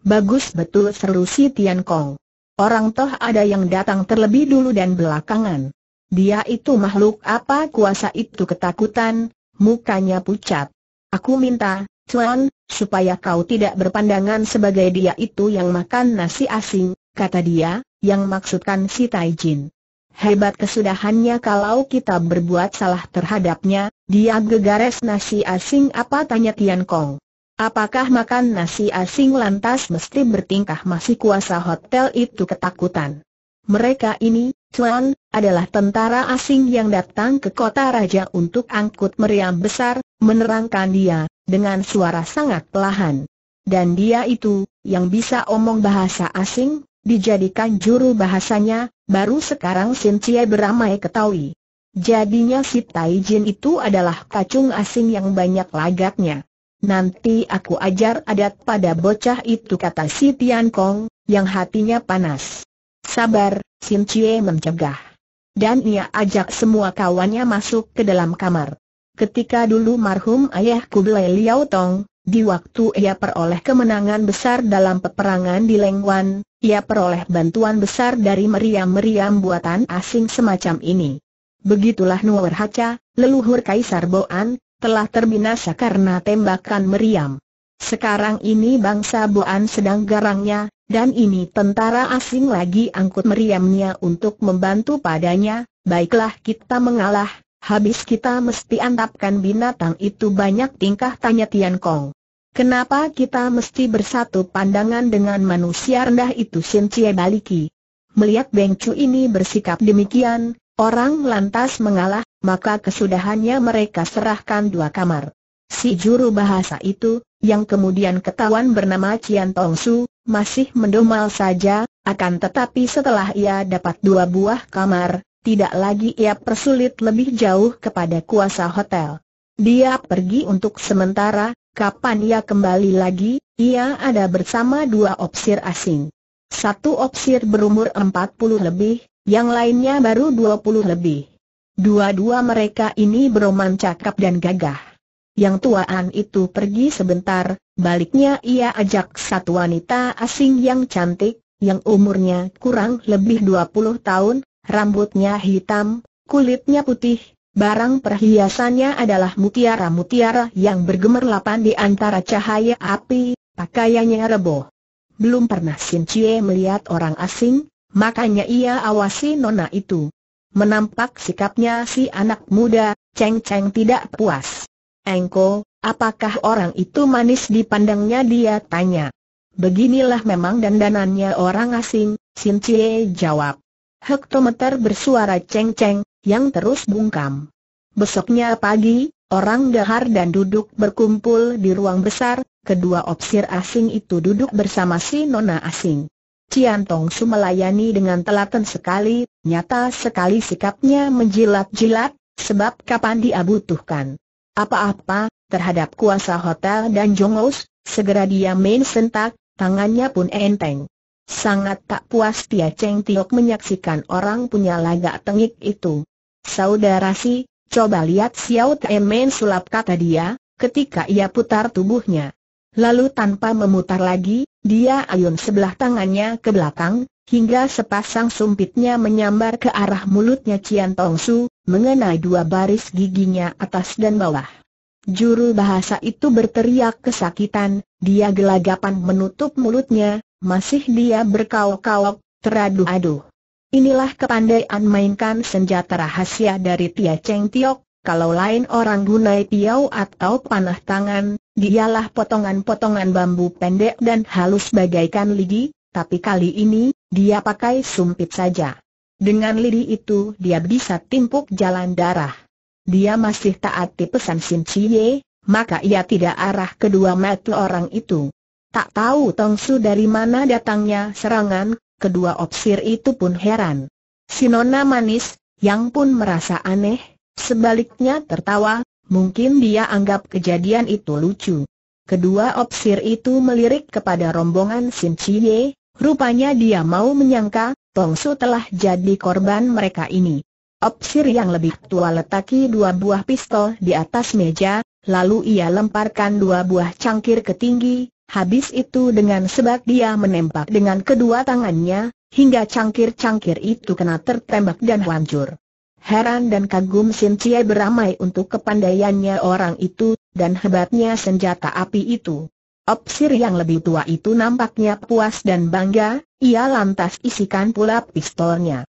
Bagus betul seru si Tian Kong. Orang toh ada yang datang terlebih dulu dan belakangan. Dia itu makhluk apa kuasa itu ketakutan, mukanya pucat. Aku minta, Tuan, supaya kau tidak berpandangan sebagai dia itu yang makan nasi asing, kata dia, yang maksudkan si Tai Jin. Hebat kesudahannya kalau kita berbuat salah terhadapnya, dia gegares nasi asing apa tanya Tian Kong. Apakah makan nasi asing lantas mesti bertingkah masih kuasa hotel itu ketakutan? Mereka ini, Chuan, adalah tentara asing yang datang ke kota raja untuk angkut meriam besar, menerangkan dia, dengan suara sangat pelahan. Dan dia itu, yang bisa omong bahasa asing, dijadikan juru bahasanya, baru sekarang Sin Cie beramai ketahui. Jadinya si Tai Jin itu adalah kacung asing yang banyak lagaknya. Nanti aku ajar adat pada bocah itu kata si Tian Kong, yang hatinya panas. Sabar, Sin Chie mencegah. Dan ia ajak semua kawannya masuk ke dalam kamar. Ketika dulu marhum ayah Kublai Liao Tong, di waktu ia peroleh kemenangan besar dalam peperangan di Lengwan, ia peroleh bantuan besar dari meriam-meriam buatan asing semacam ini. Begitulah Nuwer Haca, leluhur Kaisar Boan, telah terbinasa karena tembakan meriam. Sekarang ini bangsa Boan sedang garangnya, dan ini tentara asing lagi angkut meriamnya untuk membantu padanya, baiklah kita mengalah, habis kita mesti antapkan binatang itu banyak tingkah tanya Tian Kong. Kenapa kita mesti bersatu pandangan dengan manusia rendah itu Sin Cie baliki? Melihat Beng Chu ini bersikap demikian, orang lantas mengalah, maka kesudahannya mereka serahkan dua kamar. Si juru bahasa itu, yang kemudian ketahuan bernama Cian Tong Su, masih mendomal saja, akan tetapi setelah ia dapat dua buah kamar, tidak lagi ia persulit lebih jauh kepada kuasa hotel. Dia pergi untuk sementara, kapan ia kembali lagi, ia ada bersama dua opsir asing. Satu opsir berumur 40 lebih, yang lainnya baru 20 lebih. Dua-dua mereka ini beroman cakap dan gagah. Yang tuaan itu pergi sebentar, baliknya ia ajak satu wanita asing yang cantik, yang umurnya kurang lebih dua puluh tahun, rambutnya hitam, kulitnya putih, barang perhiasannya adalah mutiara-mutiara yang bergemerlapan di antara cahaya api, pakaiannya rebo. Belum pernah Sin Cie melihat orang asing, makanya ia awasi nona itu. Menampak sikapnya si anak muda, Cheng Cheng tidak puas. Engko, apakah orang itu manis dipandangnya dia tanya. Beginilah memang dandanannya orang asing, Sin Cie jawab. Hektometer bersuara Cheng Cheng, yang terus bungkam. Besoknya pagi, orang dahar dan duduk berkumpul di ruang besar, kedua opsir asing itu duduk bersama si nona asing. Cian Tong Su melayani dengan telaten sekali, nyata sekali sikapnya menjilat-jilat, sebab kapan dia butuhkan apa-apa, terhadap kuasa hotel dan jongos, segera dia main sentak, tangannya pun enteng. Sangat tak puas Tia Cheng Tiok menyaksikan orang punya lagak tengik itu. Saudara si, coba lihat Xiao emen main sulap kata dia, ketika ia putar tubuhnya. Lalu tanpa memutar lagi, dia ayun sebelah tangannya ke belakang, hingga sepasang sumpitnya menyambar ke arah mulutnya Cian Tongsu, mengenai dua baris giginya atas dan bawah. Juru bahasa itu berteriak kesakitan, dia gelagapan menutup mulutnya, masih dia berkaok-kaok, teraduh-aduh. Inilah kepandaian mainkan senjata rahasia dari Tia Cheng Tiok, kalau lain orang gunai piau atau panah tangan, Dialah potongan-potongan bambu pendek dan halus bagaikan lidi, tapi kali ini, dia pakai sumpit saja. Dengan lidi itu dia bisa timpuk jalan darah. Dia masih taati pesan Sin Chie, maka ia tidak arah kedua mata orang itu. Tak tahu Tong dari mana datangnya serangan, kedua opsir itu pun heran. Sinona manis, yang pun merasa aneh, sebaliknya tertawa, Mungkin dia anggap kejadian itu lucu. Kedua opsir itu melirik kepada rombongan Sin Chie, rupanya dia mau menyangka, Su telah jadi korban mereka ini. Opsir yang lebih tua letaki dua buah pistol di atas meja, lalu ia lemparkan dua buah cangkir ke tinggi, habis itu dengan sebab dia menembak dengan kedua tangannya, hingga cangkir-cangkir itu kena tertembak dan hancur. Heran dan kagum Sin Cie beramai untuk kepandaiannya orang itu, dan hebatnya senjata api itu. Opsir yang lebih tua itu nampaknya puas dan bangga, ia lantas isikan pula pistolnya.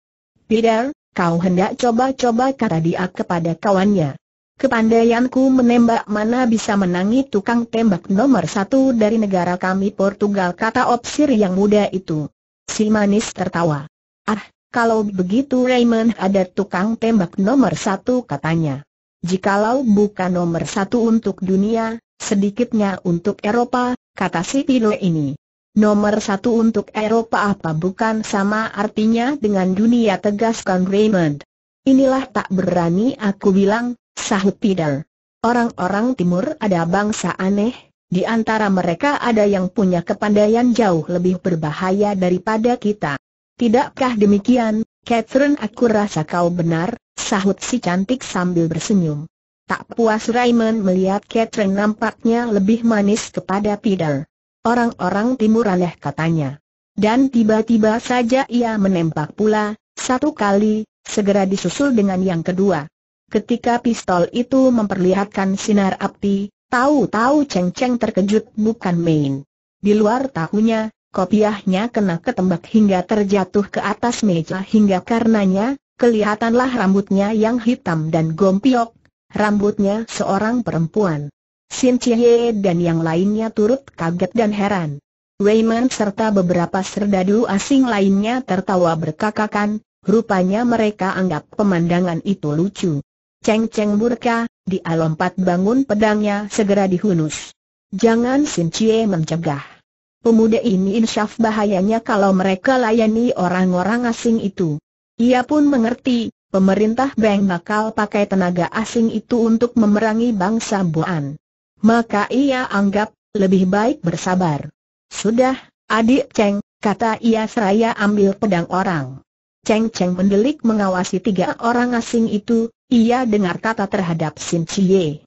Peter, kau hendak coba-coba kata dia kepada kawannya. Kepandaianku menembak mana bisa menangi tukang tembak nomor satu dari negara kami Portugal kata Opsir yang muda itu. Si manis tertawa. Ah, kalau begitu Raymond ada tukang tembak nomor satu katanya. Jikalau bukan nomor satu untuk dunia, sedikitnya untuk Eropa, kata si Pino ini. Nomor satu untuk Eropa apa bukan sama artinya dengan dunia tegaskan Raymond. Inilah tak berani aku bilang, sahut Pidal. Orang-orang timur ada bangsa aneh, di antara mereka ada yang punya kepandaian jauh lebih berbahaya daripada kita. Tidakkah demikian, Catherine aku rasa kau benar, sahut si cantik sambil bersenyum. Tak puas Raymond melihat Catherine nampaknya lebih manis kepada Peter. Orang-orang timur aneh katanya. Dan tiba-tiba saja ia menembak pula, satu kali, segera disusul dengan yang kedua. Ketika pistol itu memperlihatkan sinar api, tahu-tahu Cheng Cheng terkejut bukan main. Di luar tahunya, Kopiahnya kena ketembak hingga terjatuh ke atas meja hingga karenanya, kelihatanlah rambutnya yang hitam dan gompiok, rambutnya seorang perempuan. Sin Chie dan yang lainnya turut kaget dan heran. Raymond serta beberapa serdadu asing lainnya tertawa berkakakan, rupanya mereka anggap pemandangan itu lucu. Ceng Ceng murka, dia lompat bangun pedangnya segera dihunus. Jangan Sin Chie mencegah. Pemuda ini insyaf bahayanya kalau mereka layani orang-orang asing itu. Ia pun mengerti, pemerintah Beng bakal pakai tenaga asing itu untuk memerangi bangsa Buan. Maka ia anggap, lebih baik bersabar. Sudah, adik Cheng, kata ia seraya ambil pedang orang. Cheng Cheng mendelik mengawasi tiga orang asing itu, ia dengar kata terhadap Sin Chie.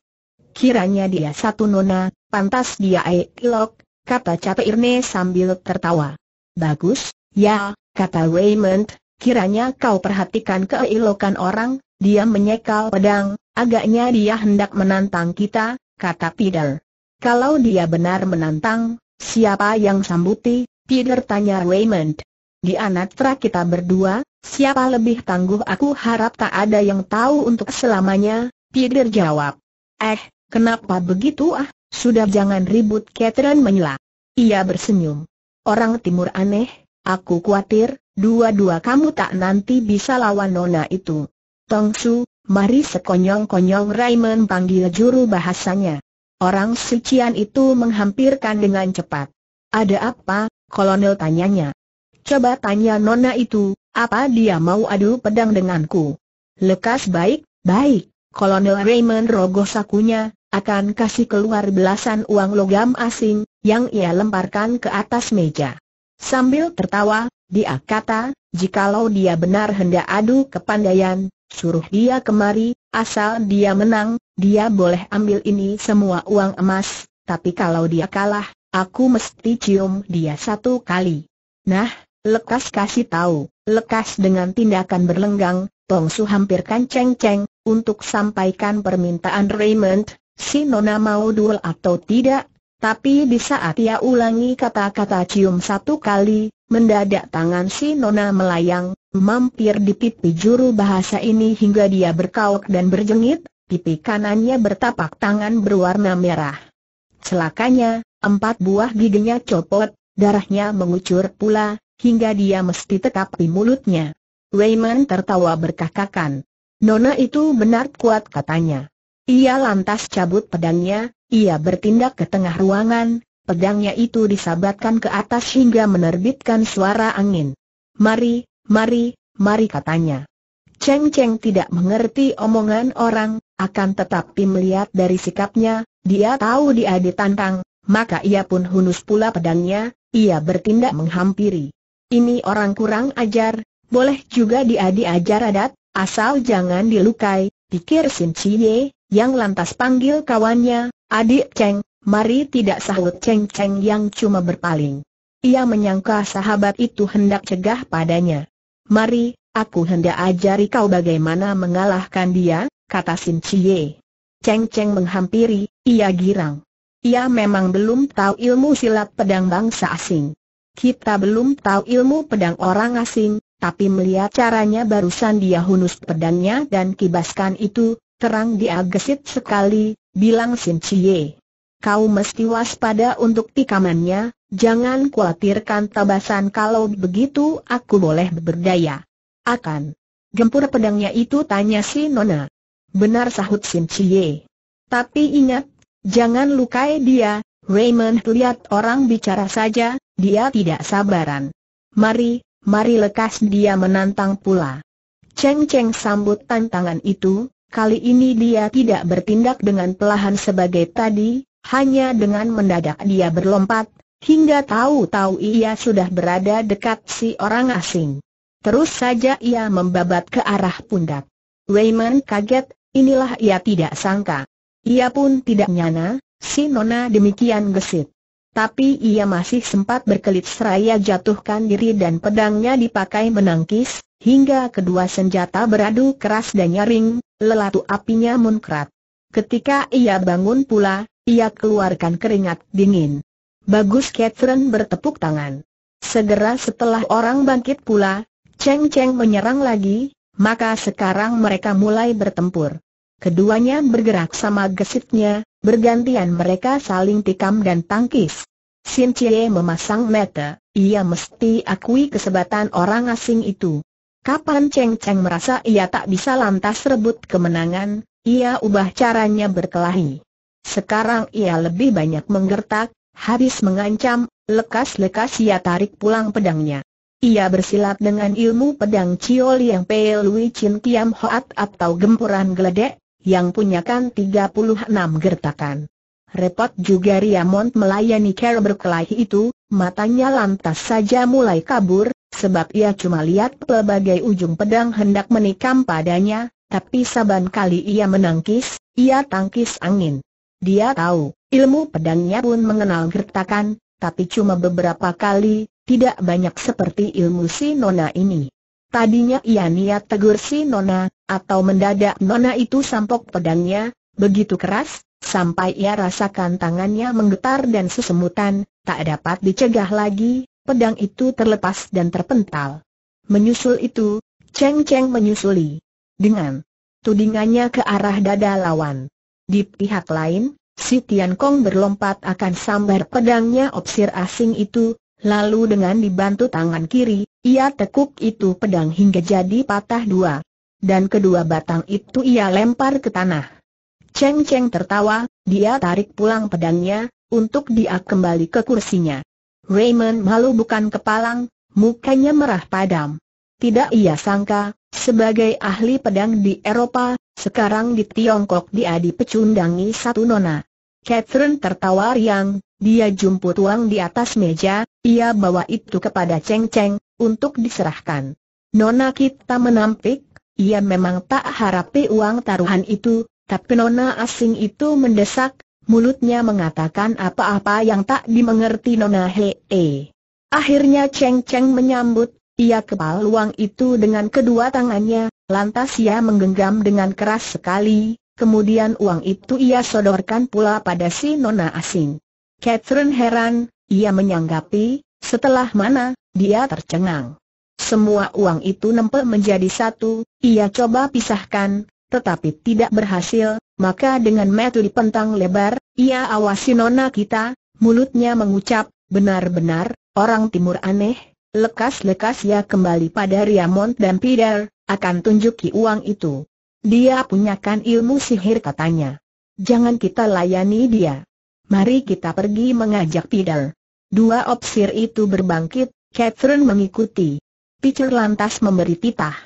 Kiranya dia satu nona, pantas dia Aik ilok kata irne sambil tertawa. Bagus, ya, kata Raymond, kiranya kau perhatikan keilokan orang, dia menyekal pedang, agaknya dia hendak menantang kita, kata Pidal. Kalau dia benar menantang, siapa yang sambuti, Pidal tanya Raymond. Di Anatra kita berdua, siapa lebih tangguh aku harap tak ada yang tahu untuk selamanya, Pidal jawab. Eh, kenapa begitu ah? Sudah jangan ribut Catherine menyela. Ia bersenyum. Orang timur aneh, aku khawatir, dua-dua kamu tak nanti bisa lawan nona itu. Tongsu, mari sekonyong-konyong Raymond panggil juru bahasanya. Orang sucian itu menghampirkan dengan cepat. Ada apa, kolonel tanyanya. Coba tanya nona itu, apa dia mau adu pedang denganku? Lekas baik, baik, kolonel Raymond rogoh sakunya, akan kasih keluar belasan uang logam asing, yang ia lemparkan ke atas meja. Sambil tertawa, dia kata, jikalau dia benar hendak adu kepandaian, suruh dia kemari, asal dia menang, dia boleh ambil ini semua uang emas, tapi kalau dia kalah, aku mesti cium dia satu kali. Nah, lekas kasih tahu, lekas dengan tindakan berlenggang, Tong Su hampirkan ceng ceng untuk sampaikan permintaan Raymond, si Nona mau duel atau tidak, tapi di saat ia ulangi kata-kata cium satu kali, mendadak tangan si Nona melayang, mampir di pipi juru bahasa ini hingga dia berkauk dan berjengit, pipi kanannya bertapak tangan berwarna merah. Celakanya, empat buah giginya copot, darahnya mengucur pula, hingga dia mesti di mulutnya. Wayman tertawa berkakakan. Nona itu benar kuat katanya. Ia lantas cabut pedangnya, ia bertindak ke tengah ruangan, pedangnya itu disabatkan ke atas hingga menerbitkan suara angin. Mari, mari, mari katanya. Cheng Cheng tidak mengerti omongan orang, akan tetapi melihat dari sikapnya, dia tahu dia ditantang, maka ia pun hunus pula pedangnya, ia bertindak menghampiri. Ini orang kurang ajar, boleh juga dia diajar adat, asal jangan dilukai, pikir Sin Cie, yang lantas panggil kawannya, adik Cheng, mari tidak sahut Cheng Cheng yang cuma berpaling. Ia menyangka sahabat itu hendak cegah padanya. Mari, aku hendak ajari kau bagaimana mengalahkan dia, kata Sin Chie. Cheng Cheng menghampiri, ia girang. Ia memang belum tahu ilmu silat pedang bangsa asing. Kita belum tahu ilmu pedang orang asing, tapi melihat caranya barusan dia hunus pedangnya dan kibaskan itu, Terang dia gesit sekali, bilang Sim Chie. Kau mesti waspada untuk tikamannya, jangan khawatirkan tabasan kalau begitu aku boleh berdaya. Akan. Gempur pedangnya itu tanya si Nona. Benar sahut Sim Chie. Tapi ingat, jangan lukai dia, Raymond lihat orang bicara saja, dia tidak sabaran. Mari, mari lekas dia menantang pula. Cheng Cheng sambut tantangan itu, Kali ini dia tidak bertindak dengan pelahan sebagai tadi, hanya dengan mendadak dia berlompat, hingga tahu-tahu ia sudah berada dekat si orang asing. Terus saja ia membabat ke arah pundak. Wayman kaget, inilah ia tidak sangka. Ia pun tidak nyana, si Nona demikian gesit. Tapi ia masih sempat berkelit seraya jatuhkan diri dan pedangnya dipakai menangkis, hingga kedua senjata beradu keras dan nyaring, lelatu apinya munkrat. Ketika ia bangun pula, ia keluarkan keringat dingin. Bagus Catherine bertepuk tangan. Segera setelah orang bangkit pula, Cheng Cheng menyerang lagi, maka sekarang mereka mulai bertempur. Keduanya bergerak sama gesitnya, bergantian mereka saling tikam dan tangkis. Sin Cie memasang mata, ia mesti akui kesebatan orang asing itu. Kapan Cheng Cheng merasa ia tak bisa lantas rebut kemenangan, ia ubah caranya berkelahi. Sekarang ia lebih banyak menggertak, habis mengancam, lekas-lekas ia tarik pulang pedangnya. Ia bersilat dengan ilmu pedang Ciol yang Pei Lui Chin Tiam Hoat atau gempuran geledek, yang punyakan 36 gertakan. Repot juga Riamont melayani cara berkelahi itu, matanya lantas saja mulai kabur, Sebab ia cuma lihat pelbagai ujung pedang hendak menikam padanya, tapi saban kali ia menangkis, ia tangkis angin. Dia tahu, ilmu pedangnya pun mengenal gertakan, tapi cuma beberapa kali, tidak banyak seperti ilmu si Nona ini. Tadinya ia niat tegur si Nona, atau mendadak Nona itu sampok pedangnya, begitu keras, sampai ia rasakan tangannya menggetar dan sesemutan, tak dapat dicegah lagi, pedang itu terlepas dan terpental. Menyusul itu, Cheng Cheng menyusuli. Dengan tudingannya ke arah dada lawan. Di pihak lain, si Tian Kong berlompat akan sambar pedangnya opsir asing itu, lalu dengan dibantu tangan kiri, ia tekuk itu pedang hingga jadi patah dua. Dan kedua batang itu ia lempar ke tanah. Cheng Cheng tertawa, dia tarik pulang pedangnya, untuk dia kembali ke kursinya. Raymond malu bukan kepalang, mukanya merah padam. Tidak ia sangka, sebagai ahli pedang di Eropa, sekarang di Tiongkok dia dipecundangi satu nona. Catherine tertawa riang, dia jemput uang di atas meja, ia bawa itu kepada Cheng Cheng, untuk diserahkan. Nona kita menampik, ia memang tak harapi uang taruhan itu, tapi nona asing itu mendesak, mulutnya mengatakan apa-apa yang tak dimengerti Nona Hee. Akhirnya Cheng Cheng menyambut, ia kepal luang itu dengan kedua tangannya, lantas ia menggenggam dengan keras sekali, kemudian uang itu ia sodorkan pula pada si Nona asing. Catherine heran, ia menyanggapi, setelah mana, dia tercengang. Semua uang itu nempel menjadi satu, ia coba pisahkan, tetapi tidak berhasil, maka dengan metode pentang lebar, ia awasi nona kita, mulutnya mengucap, benar-benar, orang timur aneh, lekas-lekas ia ya, kembali pada Riamont dan Pider, akan tunjuki uang itu. Dia punyakan ilmu sihir katanya. Jangan kita layani dia. Mari kita pergi mengajak Pider. Dua opsir itu berbangkit, Catherine mengikuti. Peter lantas memberi titah.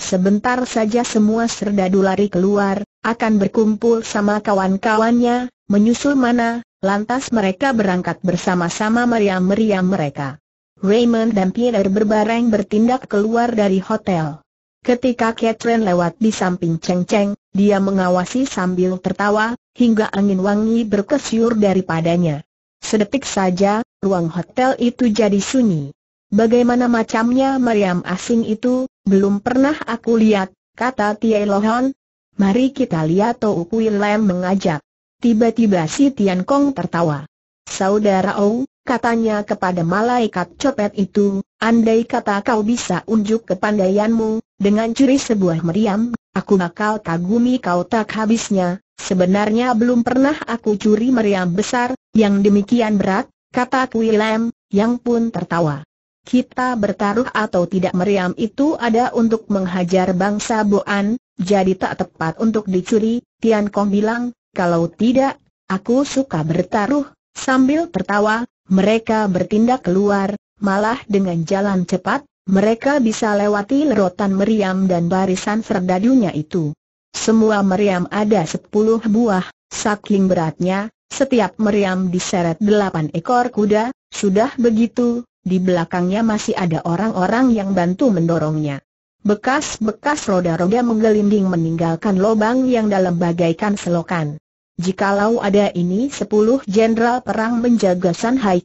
Sebentar saja semua serdadu lari keluar, akan berkumpul sama kawan-kawannya, menyusul mana, lantas mereka berangkat bersama-sama meriam-meriam mereka. Raymond dan Pierre berbareng bertindak keluar dari hotel. Ketika Catherine lewat di samping Cheng Cheng, dia mengawasi sambil tertawa, hingga angin wangi berkesiur daripadanya. Sedetik saja, ruang hotel itu jadi sunyi. Bagaimana macamnya meriam asing itu, belum pernah aku lihat, kata Tia Lohon, Mari kita lihat Tou Kui Lam mengajak. Tiba-tiba si Tian Kong tertawa. Saudara Ou, katanya kepada malaikat copet itu, andai kata kau bisa unjuk ke pandaianmu dengan curi sebuah meriam, aku bakal kagumi kau tak habisnya, sebenarnya belum pernah aku curi meriam besar, yang demikian berat, kata Kui Lam, yang pun tertawa kita bertaruh atau tidak meriam itu ada untuk menghajar bangsa Boan, jadi tak tepat untuk dicuri, Tian Kong bilang, kalau tidak, aku suka bertaruh, sambil tertawa, mereka bertindak keluar, malah dengan jalan cepat, mereka bisa lewati lerotan meriam dan barisan serdadunya itu. Semua meriam ada sepuluh buah, saking beratnya, setiap meriam diseret delapan ekor kuda, sudah begitu, di belakangnya masih ada orang-orang yang bantu mendorongnya. Bekas-bekas roda-roda menggelinding meninggalkan lobang yang dalam bagaikan selokan. Jikalau ada ini sepuluh jenderal perang menjaga San Hai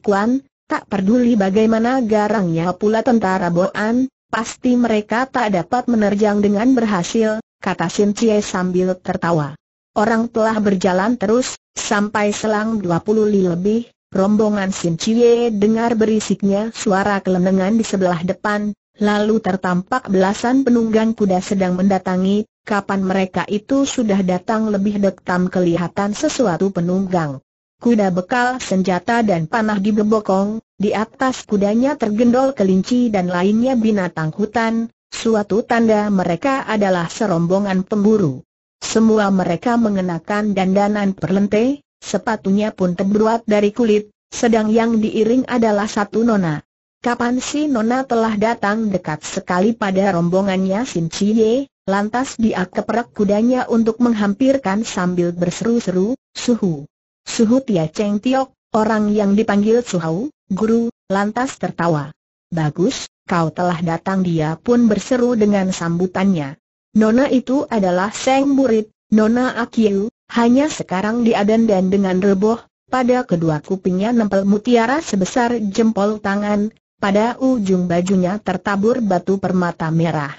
tak peduli bagaimana garangnya pula tentara Boan, pasti mereka tak dapat menerjang dengan berhasil, kata Sin Chie sambil tertawa. Orang telah berjalan terus, sampai selang 20 li lebih, Rombongan Sin Chie dengar berisiknya suara kelenengan di sebelah depan, lalu tertampak belasan penunggang kuda sedang mendatangi, kapan mereka itu sudah datang lebih dekat kelihatan sesuatu penunggang. Kuda bekal senjata dan panah di bebokong, di atas kudanya tergendol kelinci dan lainnya binatang hutan, suatu tanda mereka adalah serombongan pemburu. Semua mereka mengenakan dandanan perlente, Sepatunya pun terbuat dari kulit, sedang yang diiring adalah satu nona. Kapan si nona telah datang dekat sekali pada rombongannya Sin Cie, lantas dia keperak kudanya untuk menghampirkan sambil berseru-seru, Suhu. Suhu Tia Cheng Tiok, orang yang dipanggil Suhu, guru, lantas tertawa. Bagus, kau telah datang dia pun berseru dengan sambutannya. Nona itu adalah Seng Murid, Nona Akiu, hanya sekarang diadan dan dengan reboh, pada kedua kupingnya nempel mutiara sebesar jempol tangan, pada ujung bajunya tertabur batu permata merah.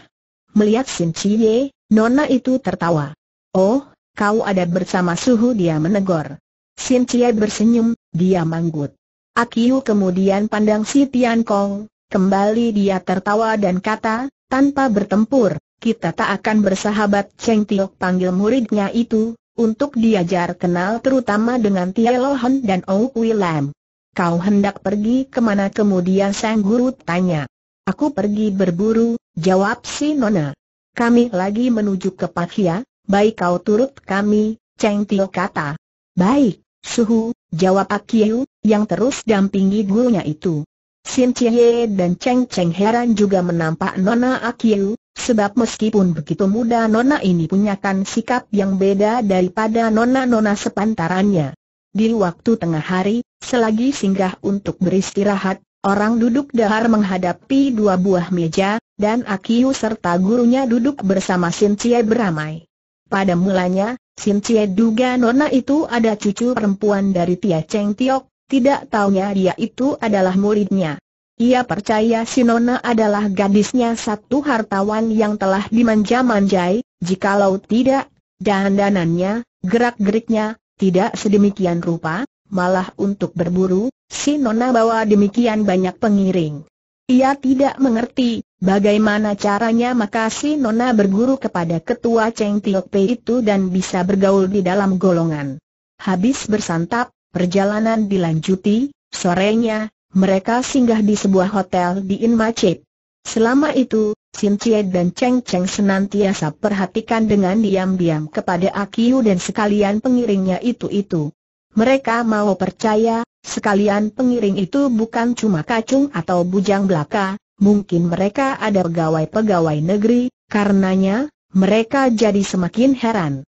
Melihat Sin Chie, Nona itu tertawa. Oh, kau ada bersama suhu dia menegur. Sin Chie bersenyum, dia manggut. Akiu kemudian pandang si Tian Kong, kembali dia tertawa dan kata, tanpa bertempur, kita tak akan bersahabat Cheng Tiok panggil muridnya itu, untuk diajar kenal terutama dengan Tia Lohan dan Ou Kui Lam. Kau hendak pergi kemana kemudian sang guru tanya. Aku pergi berburu, jawab si Nona. Kami lagi menuju ke Pakia, baik kau turut kami, Cheng Tio kata. Baik, Suhu, jawab Akiu, yang terus dampingi gurunya itu. Sin Chie dan Cheng Cheng heran juga menampak Nona Akiu, Sebab meskipun begitu muda Nona ini punyakan sikap yang beda daripada Nona-Nona sepantarannya. Di waktu tengah hari, selagi singgah untuk beristirahat, orang duduk dahar menghadapi dua buah meja, dan Akiu serta gurunya duduk bersama Sin Cie beramai. Pada mulanya, Sin Cie duga Nona itu ada cucu perempuan dari Tia Cheng Tiok, tidak taunya dia itu adalah muridnya. Ia percaya Sinona adalah gadisnya satu hartawan yang telah dimanja-manjai, jikalau tidak, dandanannya, gerak-geriknya, tidak sedemikian rupa, malah untuk berburu, Sinona bawa demikian banyak pengiring. Ia tidak mengerti, bagaimana caranya maka Sinona berguru kepada ketua Cheng Tiok Pei itu dan bisa bergaul di dalam golongan. Habis bersantap, perjalanan dilanjuti, sorenya, mereka singgah di sebuah hotel di Inmacip. Selama itu, Sin Cie dan Cheng Cheng senantiasa perhatikan dengan diam-diam kepada Akiu dan sekalian pengiringnya itu-itu. Mereka mau percaya, sekalian pengiring itu bukan cuma kacung atau bujang belaka, mungkin mereka ada pegawai-pegawai negeri, karenanya, mereka jadi semakin heran.